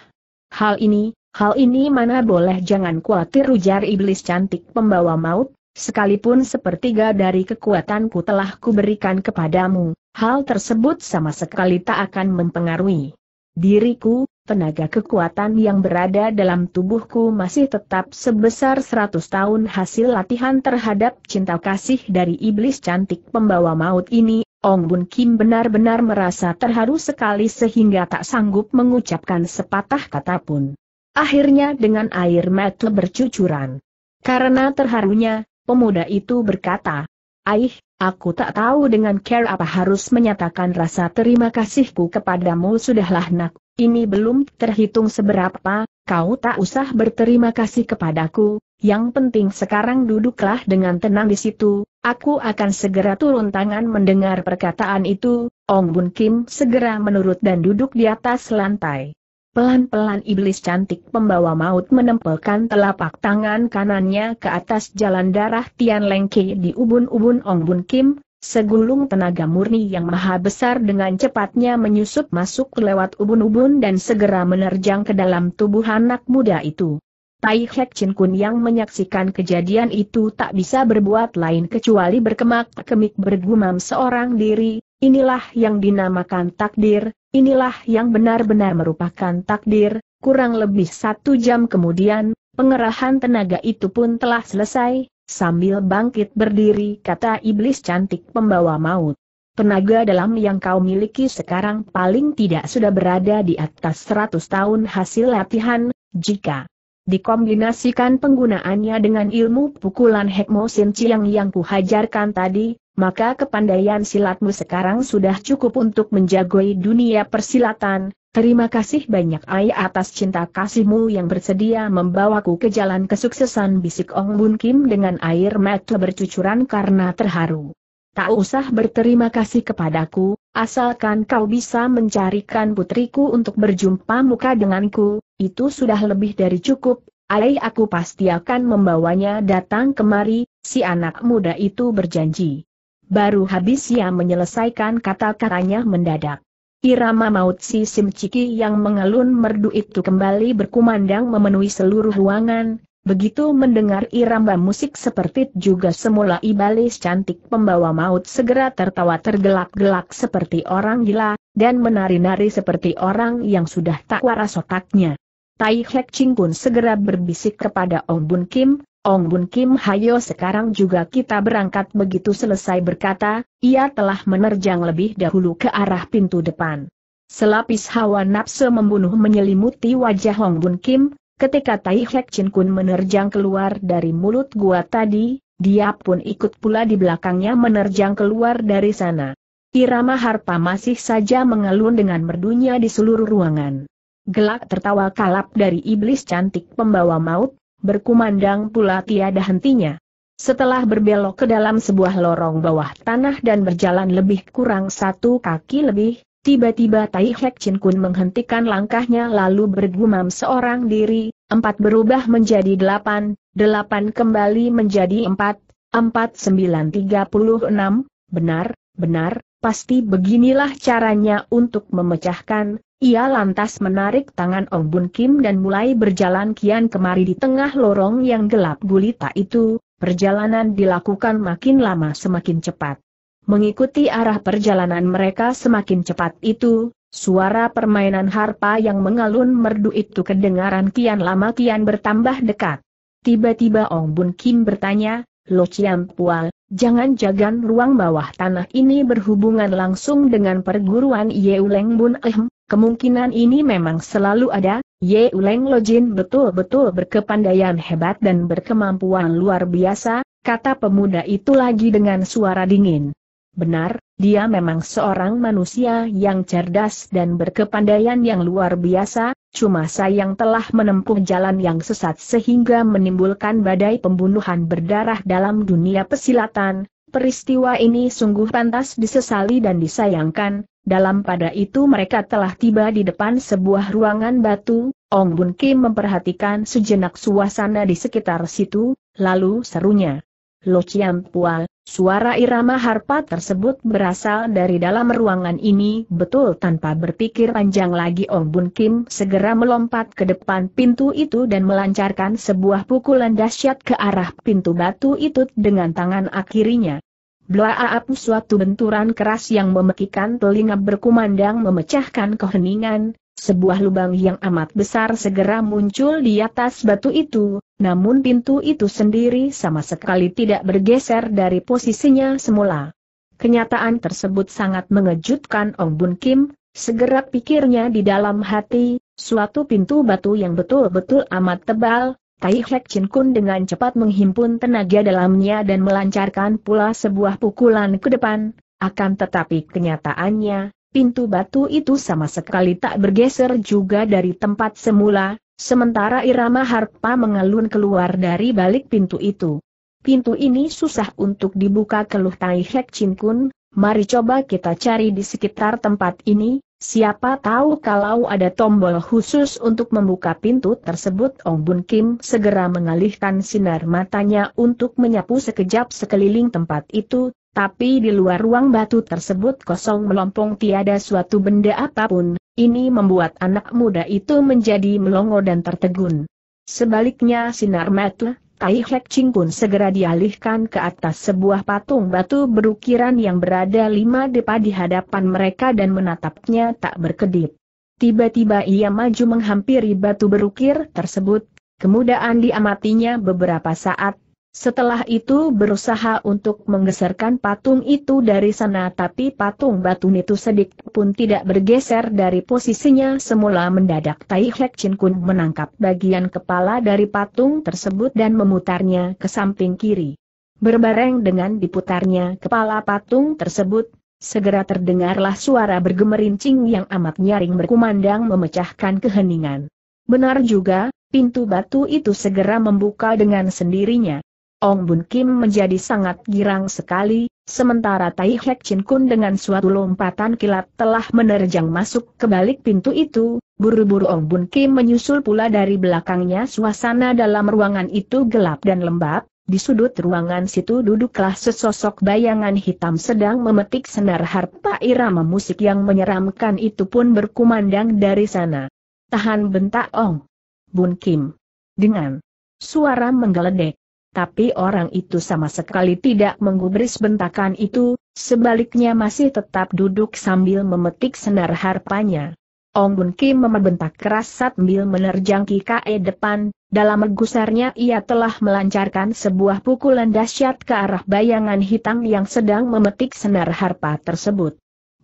Hal ini, hal ini mana boleh jangan khawatir ujar iblis cantik pembawa maut, Sekalipun sepertiga dari kekuatanku telah kuberikan kepadamu, hal tersebut sama sekali tak akan mempengaruhi diriku, tenaga kekuatan yang berada dalam tubuhku masih tetap sebesar seratus tahun hasil latihan terhadap cinta kasih dari iblis cantik pembawa maut ini, Ong Bun Kim benar-benar merasa terharu sekali sehingga tak sanggup mengucapkan sepatah kata pun. Akhirnya dengan air mata bercucuran. Karena terharunya, Pemuda itu berkata, Aih, aku tak tahu dengan care apa harus menyatakan rasa terima kasihku kepadamu sudahlah nak, ini belum terhitung seberapa, kau tak usah berterima kasih kepadaku, yang penting sekarang duduklah dengan tenang di situ, aku akan segera turun tangan mendengar perkataan itu, Ong Bun Kim segera menurut dan duduk di atas lantai. Pelan-pelan iblis cantik pembawa maut menempelkan telapak tangan kanannya ke atas jalan darah Tian Lengki di ubun-ubun Ong Bun Kim, segulung tenaga murni yang maha besar dengan cepatnya menyusup masuk lewat ubun-ubun dan segera menerjang ke dalam tubuh anak muda itu. Tai Hek Chin Kun yang menyaksikan kejadian itu tak bisa berbuat lain kecuali berkemak-kemik bergumam seorang diri, Inilah yang dinamakan takdir, inilah yang benar-benar merupakan takdir, kurang lebih satu jam kemudian, pengerahan tenaga itu pun telah selesai, sambil bangkit berdiri kata iblis cantik pembawa maut. Tenaga dalam yang kau miliki sekarang paling tidak sudah berada di atas 100 tahun hasil latihan, jika dikombinasikan penggunaannya dengan ilmu pukulan Hekmo Sin Chiang yang kuhajarkan tadi, maka kepandaian silatmu sekarang sudah cukup untuk menjagoi dunia persilatan. Terima kasih banyak ayah atas cinta kasihmu yang bersedia membawaku ke jalan kesuksesan bisik Ong Bun Kim dengan air mata bercucuran karena terharu. Tak usah berterima kasih kepadaku, asalkan kau bisa mencarikan putriku untuk berjumpa muka denganku, itu sudah lebih dari cukup. Alai aku pasti akan membawanya datang kemari, si anak muda itu berjanji. Baru habis ia menyelesaikan kata-katanya mendadak. Irama maut si Simciki yang mengelun merdu itu kembali berkumandang memenuhi seluruh ruangan, begitu mendengar irama musik seperti juga semula ibalis cantik pembawa maut segera tertawa tergelak-gelak seperti orang gila, dan menari-nari seperti orang yang sudah tak waras otaknya. Tai Hek Ching pun segera berbisik kepada Ong Bun Kim, Ong Bun Kim Hayo sekarang juga kita berangkat begitu selesai berkata, ia telah menerjang lebih dahulu ke arah pintu depan. Selapis hawa nafsu membunuh menyelimuti wajah Hong Bun Kim, ketika Tai Hek Chin Kun menerjang keluar dari mulut gua tadi, dia pun ikut pula di belakangnya menerjang keluar dari sana. Irama harpa masih saja mengelun dengan merdunya di seluruh ruangan. Gelak tertawa kalap dari iblis cantik pembawa maut, berkumandang pula tiada hentinya. Setelah berbelok ke dalam sebuah lorong bawah tanah dan berjalan lebih kurang satu kaki lebih, tiba-tiba Tai Hek Chin Kun menghentikan langkahnya lalu bergumam seorang diri, empat berubah menjadi delapan, delapan kembali menjadi empat, empat sembilan tiga puluh enam, benar, benar, pasti beginilah caranya untuk memecahkan, ia lantas menarik tangan Ong Bun Kim dan mulai berjalan kian kemari di tengah lorong yang gelap gulita itu, perjalanan dilakukan makin lama semakin cepat. Mengikuti arah perjalanan mereka semakin cepat itu, suara permainan harpa yang mengalun merdu itu kedengaran kian lama kian bertambah dekat. Tiba-tiba Ong Bun Kim bertanya, Lo Chiam Pual, jangan jagan ruang bawah tanah ini berhubungan langsung dengan perguruan Yeuleng Bun Ehm, Kemungkinan ini memang selalu ada, Ye Uleng Lojin betul-betul berkepandaian hebat dan berkemampuan luar biasa, kata pemuda itu lagi dengan suara dingin. Benar, dia memang seorang manusia yang cerdas dan berkepandaian yang luar biasa, cuma sayang telah menempuh jalan yang sesat sehingga menimbulkan badai pembunuhan berdarah dalam dunia pesilatan, peristiwa ini sungguh pantas disesali dan disayangkan, dalam pada itu mereka telah tiba di depan sebuah ruangan batu, Ong Bun Kim memperhatikan sejenak suasana di sekitar situ, lalu serunya. Lo Chiam Pual, suara irama harpa tersebut berasal dari dalam ruangan ini betul tanpa berpikir panjang lagi Ong Bun Kim segera melompat ke depan pintu itu dan melancarkan sebuah pukulan dahsyat ke arah pintu batu itu dengan tangan akhirinya. Blaaap suatu benturan keras yang memekikan telinga berkumandang memecahkan keheningan, sebuah lubang yang amat besar segera muncul di atas batu itu, namun pintu itu sendiri sama sekali tidak bergeser dari posisinya semula. Kenyataan tersebut sangat mengejutkan Ong Bun Kim, segera pikirnya di dalam hati, suatu pintu batu yang betul-betul amat tebal, Tai Hek Chin Kun dengan cepat menghimpun tenaga dalamnya dan melancarkan pula sebuah pukulan ke depan, akan tetapi kenyataannya, pintu batu itu sama sekali tak bergeser juga dari tempat semula, sementara irama harpa mengalun keluar dari balik pintu itu. Pintu ini susah untuk dibuka keluh Tai Hek Chin Kun, mari coba kita cari di sekitar tempat ini, siapa tahu kalau ada tombol khusus untuk membuka pintu tersebut. Ong Bun Kim segera mengalihkan sinar matanya untuk menyapu sekejap sekeliling tempat itu, tapi di luar ruang batu tersebut kosong melompong tiada suatu benda apapun, ini membuat anak muda itu menjadi melongo dan tertegun. Sebaliknya sinar mata Tai Hek Ching pun segera dialihkan ke atas sebuah patung batu berukiran yang berada lima depa di hadapan mereka dan menatapnya tak berkedip. Tiba-tiba ia maju menghampiri batu berukir tersebut, kemudian diamatinya beberapa saat, setelah itu berusaha untuk menggeserkan patung itu dari sana tapi patung batu itu sedikit pun tidak bergeser dari posisinya semula mendadak Tai Hek Chin Kun menangkap bagian kepala dari patung tersebut dan memutarnya ke samping kiri. Berbareng dengan diputarnya kepala patung tersebut, segera terdengarlah suara bergemerincing yang amat nyaring berkumandang memecahkan keheningan. Benar juga, pintu batu itu segera membuka dengan sendirinya. Ong Bun Kim menjadi sangat girang sekali, sementara Tai Hek Chin Kun dengan suatu lompatan kilat telah menerjang masuk ke balik pintu itu, buru-buru Ong Bun Kim menyusul pula dari belakangnya suasana dalam ruangan itu gelap dan lembab, di sudut ruangan situ duduklah sesosok bayangan hitam sedang memetik senar harpa irama musik yang menyeramkan itu pun berkumandang dari sana. Tahan bentak Ong. Bun Kim. Dengan suara menggeledek, tapi orang itu sama sekali tidak menggubris bentakan itu, sebaliknya masih tetap duduk sambil memetik senar harpanya. Ong Bun Kim membentak keras sambil menerjang Kae depan, dalam megusarnya ia telah melancarkan sebuah pukulan dahsyat ke arah bayangan hitam yang sedang memetik senar harpa tersebut.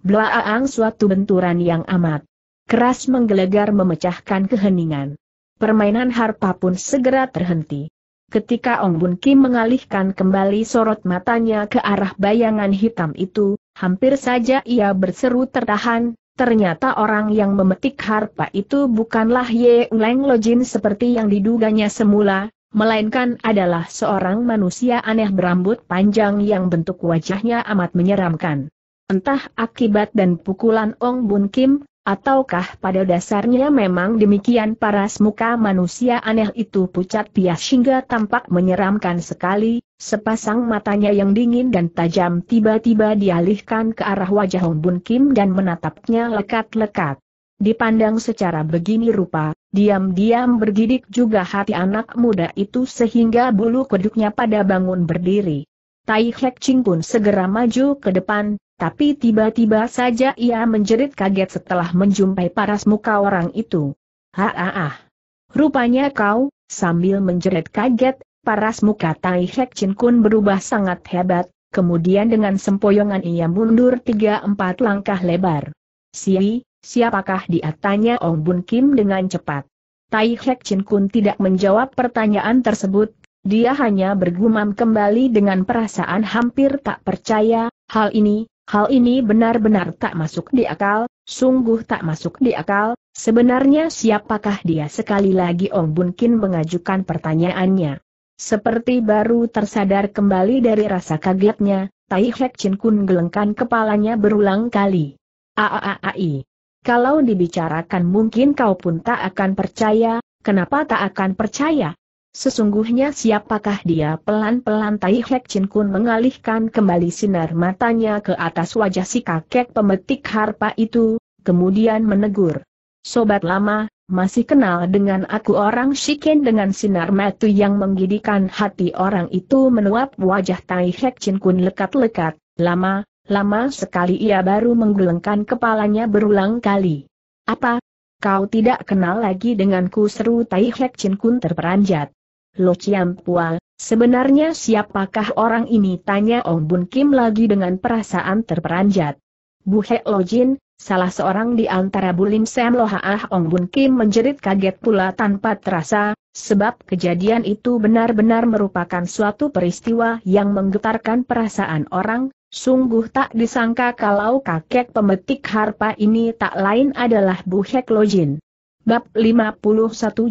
Blaaang suatu benturan yang amat keras menggelegar memecahkan keheningan. Permainan harpa pun segera terhenti. Ketika Ong Bun Kim mengalihkan kembali sorot matanya ke arah bayangan hitam itu, hampir saja ia berseru tertahan, ternyata orang yang memetik harpa itu bukanlah Ye Leng Lojin seperti yang diduganya semula, melainkan adalah seorang manusia aneh berambut panjang yang bentuk wajahnya amat menyeramkan. Entah akibat dan pukulan Ong Bun Kim, Ataukah pada dasarnya memang demikian paras muka manusia aneh itu pucat pias hingga tampak menyeramkan sekali, sepasang matanya yang dingin dan tajam tiba-tiba dialihkan ke arah wajah Hong Bun Kim dan menatapnya lekat-lekat. Dipandang secara begini rupa, diam-diam bergidik juga hati anak muda itu sehingga bulu kuduknya pada bangun berdiri. Tai Hek Ching pun segera maju ke depan, tapi tiba-tiba saja ia menjerit kaget setelah menjumpai paras muka orang itu. Haa, Rupanya kau, sambil menjerit kaget, paras muka Tai Hek Chin Kun berubah sangat hebat, kemudian dengan sempoyongan ia mundur tiga empat langkah lebar. Si, siapakah dia tanya Ong Bun Kim dengan cepat. Tai Hek Chin Kun tidak menjawab pertanyaan tersebut, dia hanya bergumam kembali dengan perasaan hampir tak percaya, hal ini, Hal ini benar-benar tak masuk di akal, sungguh tak masuk di akal, sebenarnya siapakah dia sekali lagi Ong Bun Kin mengajukan pertanyaannya. Seperti baru tersadar kembali dari rasa kagetnya, Tai Hek Chin Kun gelengkan kepalanya berulang kali. Aaai. Kalau dibicarakan mungkin kau pun tak akan percaya, kenapa tak akan percaya, Sesungguhnya siapakah dia pelan-pelan Tai Hek Chin Kun mengalihkan kembali sinar matanya ke atas wajah si kakek pemetik harpa itu, kemudian menegur. Sobat lama, masih kenal dengan aku orang Shiken dengan sinar matu yang menggidikan hati orang itu menuap wajah Tai Hek Chin Kun lekat-lekat, lama, lama sekali ia baru menggelengkan kepalanya berulang kali. Apa? Kau tidak kenal lagi denganku seru Tai Hek Chin Kun terperanjat. Lo Chiam Pua, sebenarnya siapakah orang ini tanya Ong Bun Kim lagi dengan perasaan terperanjat. Bu He Lo Jin, salah seorang di antara Bulim Sam Lo Haah ah, Ong Bun Kim menjerit kaget pula tanpa terasa, sebab kejadian itu benar-benar merupakan suatu peristiwa yang menggetarkan perasaan orang, sungguh tak disangka kalau kakek pemetik harpa ini tak lain adalah Bu He Lo Jin. Bab 51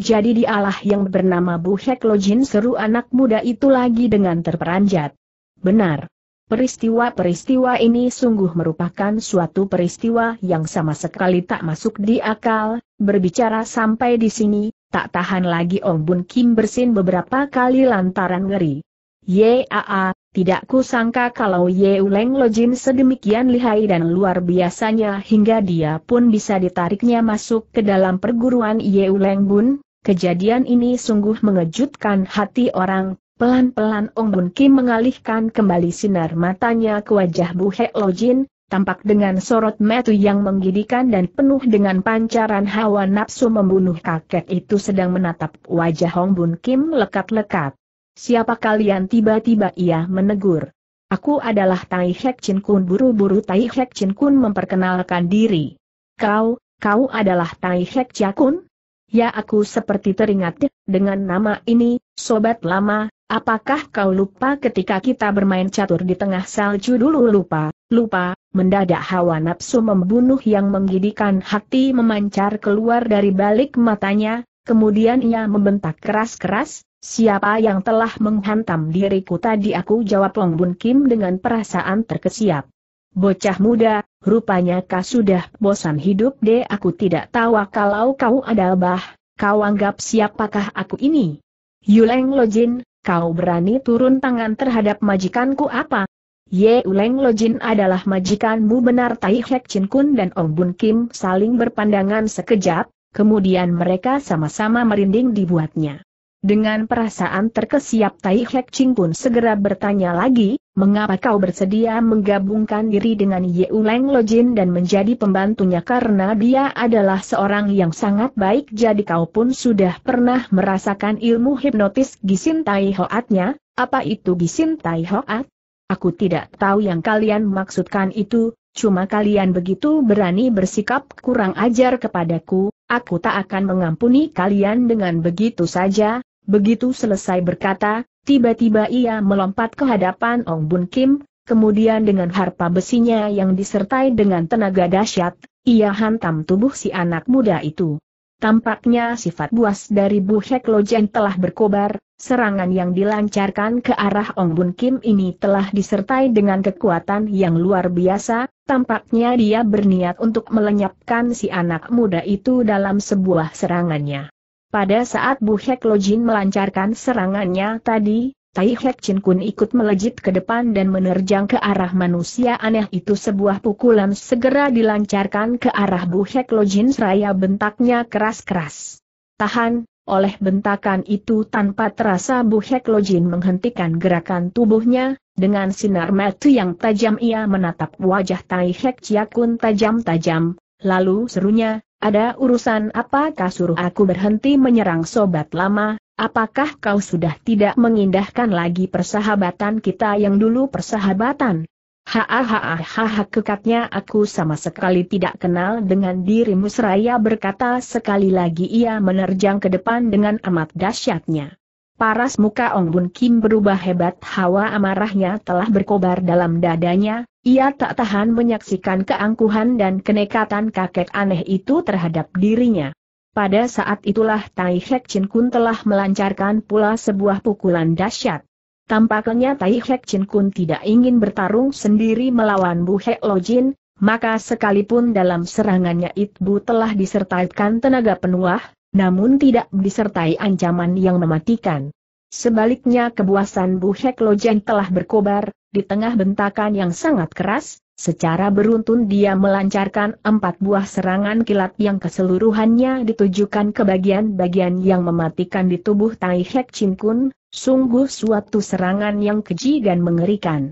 Jadi dialah yang bernama Bu Lojin seru anak muda itu lagi dengan terperanjat. Benar. Peristiwa-peristiwa ini sungguh merupakan suatu peristiwa yang sama sekali tak masuk di akal, berbicara sampai di sini, tak tahan lagi Ong Bun Kim bersin beberapa kali lantaran ngeri. Yaa, tidak kusangka kalau Ye Uleng Lojin sedemikian lihai dan luar biasanya hingga dia pun bisa ditariknya masuk ke dalam perguruan Ye Uleng Bun, kejadian ini sungguh mengejutkan hati orang, pelan-pelan Ong Bun Kim mengalihkan kembali sinar matanya ke wajah Bu He Lojin, tampak dengan sorot metu yang menggidikan dan penuh dengan pancaran hawa nafsu membunuh kakek itu sedang menatap wajah Hong Bun Kim lekat-lekat. Siapa kalian tiba-tiba ia menegur. Aku adalah Tai Hek Chin Kun buru-buru Tai Hek Chin Kun memperkenalkan diri. Kau, kau adalah Tai Hek Chia Kun? Ya aku seperti teringat, dengan nama ini, sobat lama, apakah kau lupa ketika kita bermain catur di tengah salju dulu lupa, lupa, mendadak hawa nafsu membunuh yang menggidikan hati memancar keluar dari balik matanya, kemudian ia membentak keras-keras, Siapa yang telah menghantam diriku tadi aku jawab Long Bun Kim dengan perasaan terkesiap. Bocah muda, rupanya kau sudah bosan hidup deh aku tidak tahu kalau kau ada bah, kau anggap siapakah aku ini? Yuleng Lojin, kau berani turun tangan terhadap majikanku apa? Ye Uleng Lojin adalah majikanmu benar Tai Hek Chin Kun dan Ong Bun Kim saling berpandangan sekejap, kemudian mereka sama-sama merinding dibuatnya. Dengan perasaan terkesiap Tai Hek Ching pun segera bertanya lagi, mengapa kau bersedia menggabungkan diri dengan U Leng Lojin dan menjadi pembantunya karena dia adalah seorang yang sangat baik jadi kau pun sudah pernah merasakan ilmu hipnotis Gisin Tai Hoatnya, apa itu Gisin Tai Hoat? Aku tidak tahu yang kalian maksudkan itu, cuma kalian begitu berani bersikap kurang ajar kepadaku, aku tak akan mengampuni kalian dengan begitu saja, Begitu selesai berkata, tiba-tiba ia melompat ke hadapan Ong Bun Kim, kemudian dengan harpa besinya yang disertai dengan tenaga dahsyat, ia hantam tubuh si anak muda itu. Tampaknya sifat buas dari Bu Hek Lojen telah berkobar, serangan yang dilancarkan ke arah Ong Bun Kim ini telah disertai dengan kekuatan yang luar biasa, tampaknya dia berniat untuk melenyapkan si anak muda itu dalam sebuah serangannya. Pada saat Bu Hek Lojin melancarkan serangannya tadi, Tai Hek Chin Kun ikut melejit ke depan dan menerjang ke arah manusia aneh itu sebuah pukulan segera dilancarkan ke arah Bu Hek Lojin seraya bentaknya keras-keras. Tahan, oleh bentakan itu tanpa terasa Bu Hek Lojin menghentikan gerakan tubuhnya, dengan sinar mata yang tajam ia menatap wajah Tai Hek Chia Kun tajam-tajam, lalu serunya, ada urusan apa kau suruh aku berhenti menyerang sobat lama? Apakah kau sudah tidak mengindahkan lagi persahabatan kita yang dulu persahabatan? Hahaha kekatnya aku sama sekali tidak kenal dengan dirimu seraya berkata sekali lagi ia menerjang ke depan dengan amat dahsyatnya. Paras muka Ong Bun Kim berubah hebat hawa amarahnya telah berkobar dalam dadanya, ia tak tahan menyaksikan keangkuhan dan kenekatan kakek aneh itu terhadap dirinya. Pada saat itulah Tai Hek Chin Kun telah melancarkan pula sebuah pukulan dahsyat. Tampaknya Tai Hek Chin Kun tidak ingin bertarung sendiri melawan Bu Hek Lo Jin, maka sekalipun dalam serangannya itu telah disertaikan tenaga penuh, namun tidak disertai ancaman yang mematikan. Sebaliknya kebuasan Bu Heklojen telah berkobar, di tengah bentakan yang sangat keras, secara beruntun dia melancarkan empat buah serangan kilat yang keseluruhannya ditujukan ke bagian-bagian yang mematikan di tubuh Tai Hek Chin Kun, sungguh suatu serangan yang keji dan mengerikan.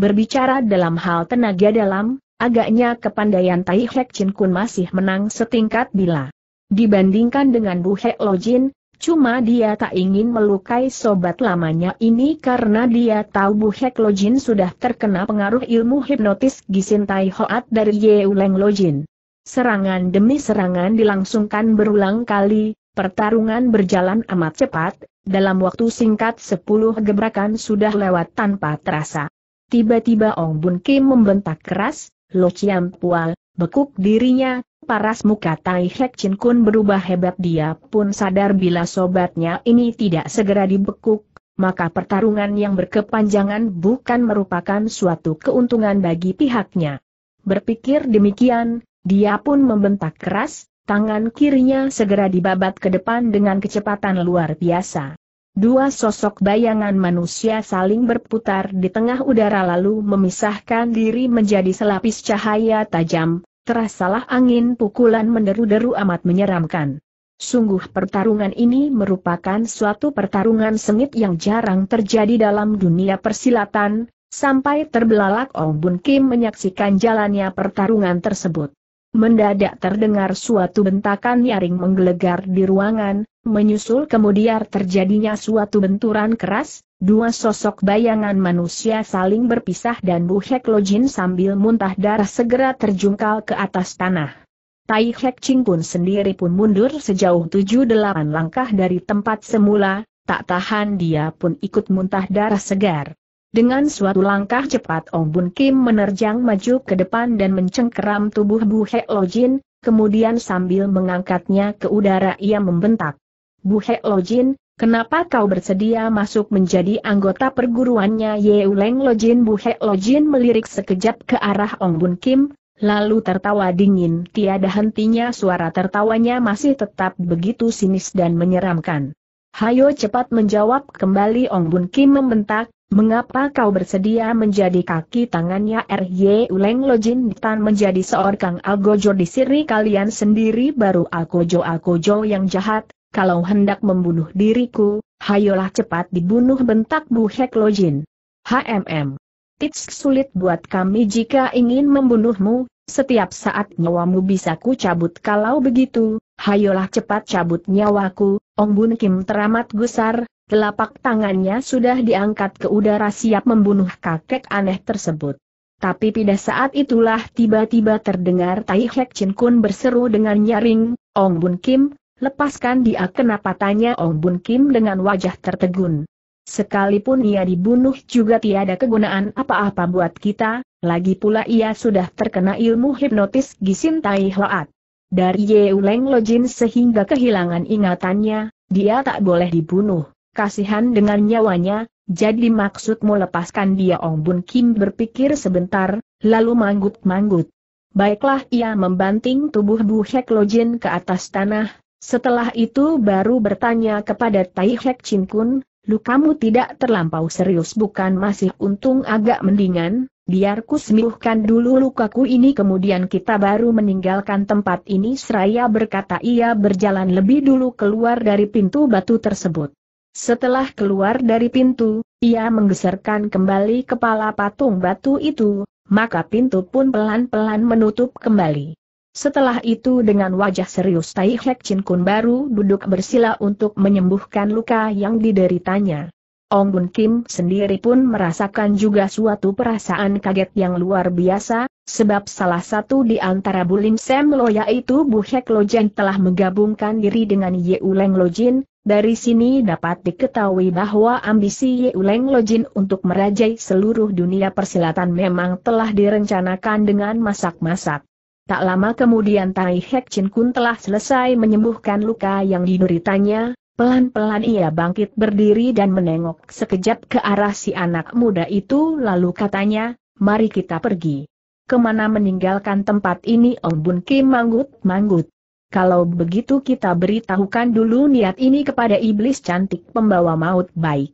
Berbicara dalam hal tenaga dalam, agaknya kepandaian Tai Hek Chin Kun masih menang setingkat bila dibandingkan dengan Bu Hek Lojin, Cuma dia tak ingin melukai sobat lamanya ini karena dia tahu Bu Hek Lojin sudah terkena pengaruh ilmu hipnotis Gisin Tai Hoat dari Yeuleng Lojin. Serangan demi serangan dilangsungkan berulang kali, pertarungan berjalan amat cepat, dalam waktu singkat sepuluh gebrakan sudah lewat tanpa terasa. Tiba-tiba Ong Bun Kim membentak keras, Lo Chiam Pual, bekuk dirinya, Paras muka Tai Hek Chin Kun berubah hebat dia pun sadar bila sobatnya ini tidak segera dibekuk, maka pertarungan yang berkepanjangan bukan merupakan suatu keuntungan bagi pihaknya. Berpikir demikian, dia pun membentak keras, tangan kirinya segera dibabat ke depan dengan kecepatan luar biasa. Dua sosok bayangan manusia saling berputar di tengah udara lalu memisahkan diri menjadi selapis cahaya tajam, Terasalah angin pukulan menderu-deru amat menyeramkan. Sungguh pertarungan ini merupakan suatu pertarungan sengit yang jarang terjadi dalam dunia persilatan, sampai terbelalak Ong Bun Kim menyaksikan jalannya pertarungan tersebut. Mendadak terdengar suatu bentakan nyaring menggelegar di ruangan, menyusul kemudian terjadinya suatu benturan keras, dua sosok bayangan manusia saling berpisah dan Bu Hek Lojin sambil muntah darah segera terjungkal ke atas tanah. Tai Hek Ching pun sendiri pun mundur sejauh tujuh delapan langkah dari tempat semula, tak tahan dia pun ikut muntah darah segar. Dengan suatu langkah cepat Ong Bun Kim menerjang maju ke depan dan mencengkeram tubuh Bu He Lo Jin, kemudian sambil mengangkatnya ke udara ia membentak. Bu He Lo Jin, kenapa kau bersedia masuk menjadi anggota perguruannya Ye Uleng Lo Jin? Bu He Lo Jin melirik sekejap ke arah Ong Bun Kim, lalu tertawa dingin tiada hentinya suara tertawanya masih tetap begitu sinis dan menyeramkan. Hayo cepat menjawab kembali Ong Bun Kim membentak, Mengapa kau bersedia menjadi kaki tangannya R.Y. Uleng Lojin Tan menjadi seorang algojo di siri kalian sendiri baru algojo-algojo yang jahat, kalau hendak membunuh diriku, hayolah cepat dibunuh bentak Bu Hek Lojin. HMM. Tits sulit buat kami jika ingin membunuhmu, setiap saat nyawamu bisa ku cabut kalau begitu, hayolah cepat cabut nyawaku, Ong Bun Kim teramat gusar, telapak tangannya sudah diangkat ke udara siap membunuh kakek aneh tersebut. Tapi pada saat itulah tiba-tiba terdengar Tai Hek Chin Kun berseru dengan nyaring, Ong Bun Kim, lepaskan dia kenapa tanya Ong Bun Kim dengan wajah tertegun. Sekalipun ia dibunuh juga tiada kegunaan apa-apa buat kita, lagi pula ia sudah terkena ilmu hipnotis Gisin Tai Hoat. Dari Yeuleng Lojin sehingga kehilangan ingatannya, dia tak boleh dibunuh kasihan dengan nyawanya, jadi maksudmu lepaskan dia Ong Bun Kim berpikir sebentar, lalu manggut-manggut. Baiklah ia membanting tubuh Bu Hek Lojin ke atas tanah, setelah itu baru bertanya kepada Tai Hek Chin Kun, lukamu tidak terlampau serius bukan masih untung agak mendingan, biar ku sembuhkan dulu lukaku ini kemudian kita baru meninggalkan tempat ini seraya berkata ia berjalan lebih dulu keluar dari pintu batu tersebut. Setelah keluar dari pintu, ia menggeserkan kembali kepala patung batu itu, maka pintu pun pelan-pelan menutup kembali. Setelah itu dengan wajah serius Tai Hek Chin Kun baru duduk bersila untuk menyembuhkan luka yang dideritanya. Ong Bun Kim sendiri pun merasakan juga suatu perasaan kaget yang luar biasa, sebab salah satu di antara Bulim Sam Lo yaitu Bu Hek Lo Jin telah menggabungkan diri dengan Ye Leng Lo Jin, dari sini dapat diketahui bahwa ambisi Yeuleng Lojin untuk merajai seluruh dunia persilatan memang telah direncanakan dengan masak-masak. Tak lama kemudian Tai Hek Chin Kun telah selesai menyembuhkan luka yang dideritanya, pelan-pelan ia bangkit berdiri dan menengok sekejap ke arah si anak muda itu lalu katanya, mari kita pergi. Kemana meninggalkan tempat ini Ong Bun Kim manggut-manggut. Kalau begitu kita beritahukan dulu niat ini kepada iblis cantik pembawa maut baik.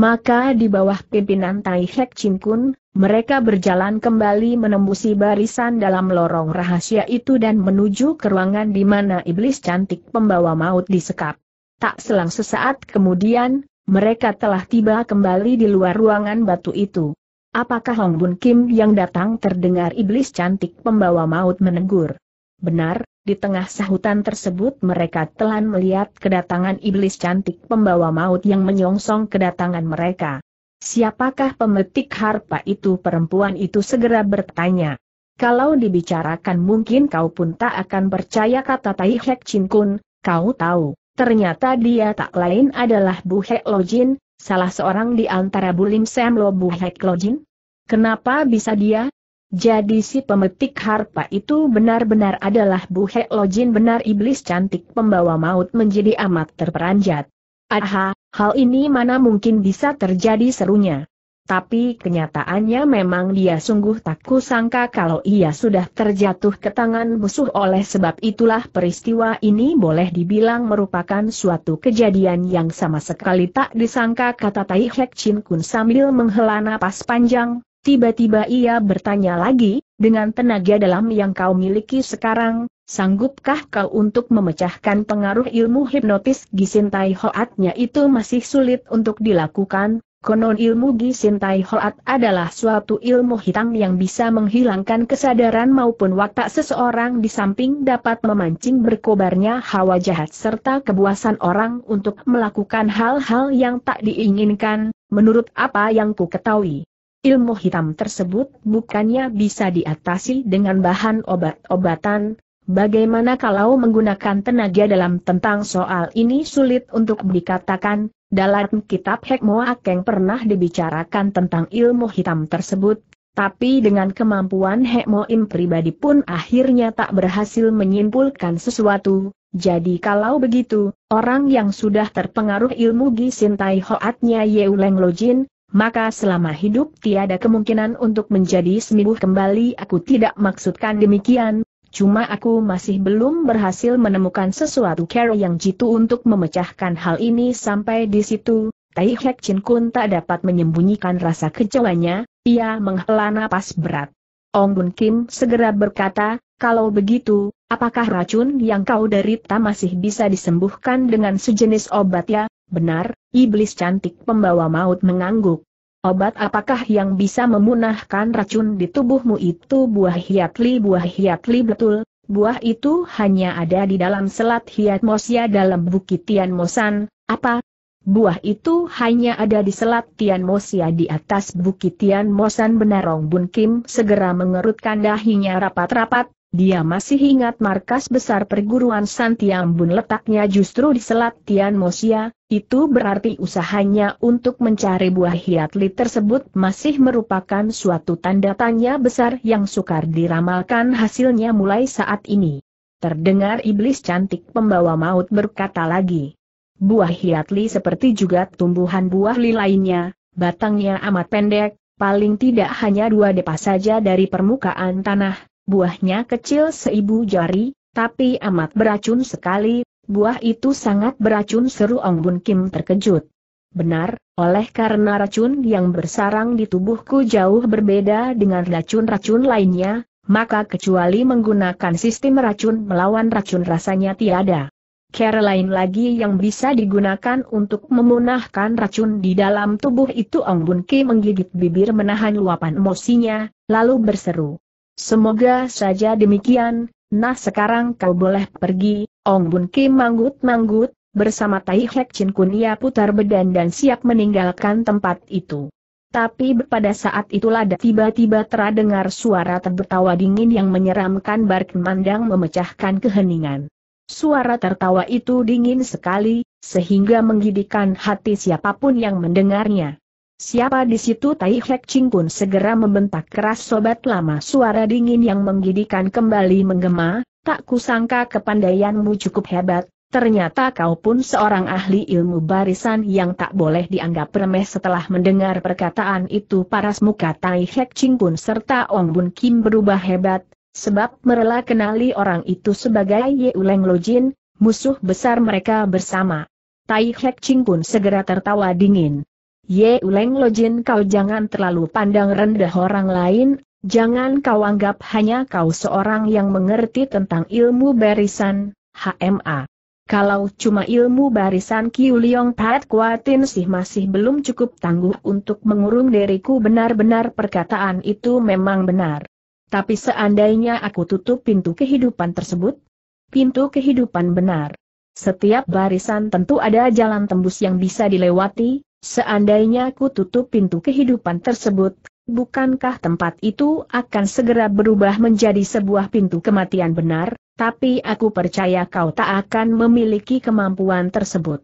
Maka di bawah pimpinan Tai Hek Chin Kun, mereka berjalan kembali menembusi barisan dalam lorong rahasia itu dan menuju ke ruangan di mana iblis cantik pembawa maut disekap. Tak selang sesaat kemudian, mereka telah tiba kembali di luar ruangan batu itu. Apakah Hong Bun Kim yang datang terdengar iblis cantik pembawa maut menegur? Benar, di tengah sahutan tersebut mereka telan melihat kedatangan iblis cantik pembawa maut yang menyongsong kedatangan mereka. Siapakah pemetik harpa itu perempuan itu segera bertanya. Kalau dibicarakan mungkin kau pun tak akan percaya kata Tai Hek Chin Kun, kau tahu, ternyata dia tak lain adalah Bu Hek Lojin, salah seorang di antara Bulim Sam Lo Bu Hek Lojin. Kenapa bisa dia? Jadi si pemetik harpa itu benar-benar adalah Bu He Lojin benar iblis cantik pembawa maut menjadi amat terperanjat. Aha, hal ini mana mungkin bisa terjadi serunya. Tapi kenyataannya memang dia sungguh tak kusangka kalau ia sudah terjatuh ke tangan musuh oleh sebab itulah peristiwa ini boleh dibilang merupakan suatu kejadian yang sama sekali tak disangka kata Tai Hek Chin Kun sambil menghela napas panjang, Tiba-tiba ia bertanya lagi, dengan tenaga dalam yang kau miliki sekarang, sanggupkah kau untuk memecahkan pengaruh ilmu hipnotis Gisintai Hoatnya itu masih sulit untuk dilakukan, Konon ilmu Gisintai Hoat adalah suatu ilmu hitam yang bisa menghilangkan kesadaran maupun watak seseorang di samping dapat memancing berkobarnya hawa jahat serta kebuasan orang untuk melakukan hal-hal yang tak diinginkan, menurut apa yang ku ketahui. Ilmu hitam tersebut bukannya bisa diatasi dengan bahan obat-obatan, bagaimana kalau menggunakan tenaga dalam tentang soal ini sulit untuk dikatakan, dalam kitab Hekmo yang pernah dibicarakan tentang ilmu hitam tersebut, tapi dengan kemampuan Hekmo Im pribadi pun akhirnya tak berhasil menyimpulkan sesuatu, jadi kalau begitu, orang yang sudah terpengaruh ilmu Gisintai Hoatnya Yeuleng Lojin, maka selama hidup tiada kemungkinan untuk menjadi sembuh kembali aku tidak maksudkan demikian, cuma aku masih belum berhasil menemukan sesuatu cara yang jitu untuk memecahkan hal ini sampai di situ, Tai Hek Chin Kun tak dapat menyembunyikan rasa kecewanya, ia menghela napas berat. Ong Bun Kim segera berkata, kalau begitu, apakah racun yang kau derita masih bisa disembuhkan dengan sejenis obat ya? Benar, iblis cantik pembawa maut mengangguk. Obat apakah yang bisa memunahkan racun di tubuhmu itu buah hiatli buah hiatli betul, buah itu hanya ada di dalam selat hiat Mosya dalam bukit Tian Mosan, apa? Buah itu hanya ada di selat Tian Mosya di atas bukit Tian Mosan benarong Bun Kim segera mengerutkan dahinya rapat-rapat, dia masih ingat markas besar perguruan Santiam Bun letaknya justru di selat Tian Mosia, itu berarti usahanya untuk mencari buah hiatli tersebut masih merupakan suatu tanda tanya besar yang sukar diramalkan hasilnya mulai saat ini. Terdengar iblis cantik pembawa maut berkata lagi. Buah hiatli seperti juga tumbuhan buah li lainnya, batangnya amat pendek, paling tidak hanya dua depa saja dari permukaan tanah, buahnya kecil seibu jari, tapi amat beracun sekali, Buah itu sangat beracun seru Ong Bun Kim terkejut. Benar, oleh karena racun yang bersarang di tubuhku jauh berbeda dengan racun-racun lainnya, maka kecuali menggunakan sistem racun melawan racun rasanya tiada cara lain lagi yang bisa digunakan untuk memunahkan racun di dalam tubuh itu Ong Bun Ki menggigit bibir menahan luapan emosinya, lalu berseru. Semoga saja demikian, Nah sekarang kau boleh pergi, Ong Bun Kim manggut-manggut, bersama Tai Hek Chin Kun ia putar bedan dan siap meninggalkan tempat itu. Tapi pada saat itulah tiba-tiba terdengar suara tertawa dingin yang menyeramkan Bark Mandang memecahkan keheningan. Suara tertawa itu dingin sekali, sehingga menggidikan hati siapapun yang mendengarnya. Siapa di situ Tai Hek Ching pun segera membentak keras sobat lama suara dingin yang menggidikan kembali menggema, tak kusangka kepandaianmu cukup hebat, ternyata kau pun seorang ahli ilmu barisan yang tak boleh dianggap remeh setelah mendengar perkataan itu paras muka Tai Hek Ching pun serta Ong Bun Kim berubah hebat, sebab merela kenali orang itu sebagai Ye Uleng Lojin, musuh besar mereka bersama. Tai Hek Ching pun segera tertawa dingin. Ye Uleng Lojin kau jangan terlalu pandang rendah orang lain, jangan kau anggap hanya kau seorang yang mengerti tentang ilmu barisan, HMA. Kalau cuma ilmu barisan Kiu Liong Pat Kuatin sih masih belum cukup tangguh untuk mengurung diriku benar-benar perkataan itu memang benar. Tapi seandainya aku tutup pintu kehidupan tersebut, pintu kehidupan benar. Setiap barisan tentu ada jalan tembus yang bisa dilewati, Seandainya ku tutup pintu kehidupan tersebut, bukankah tempat itu akan segera berubah menjadi sebuah pintu kematian benar, tapi aku percaya kau tak akan memiliki kemampuan tersebut.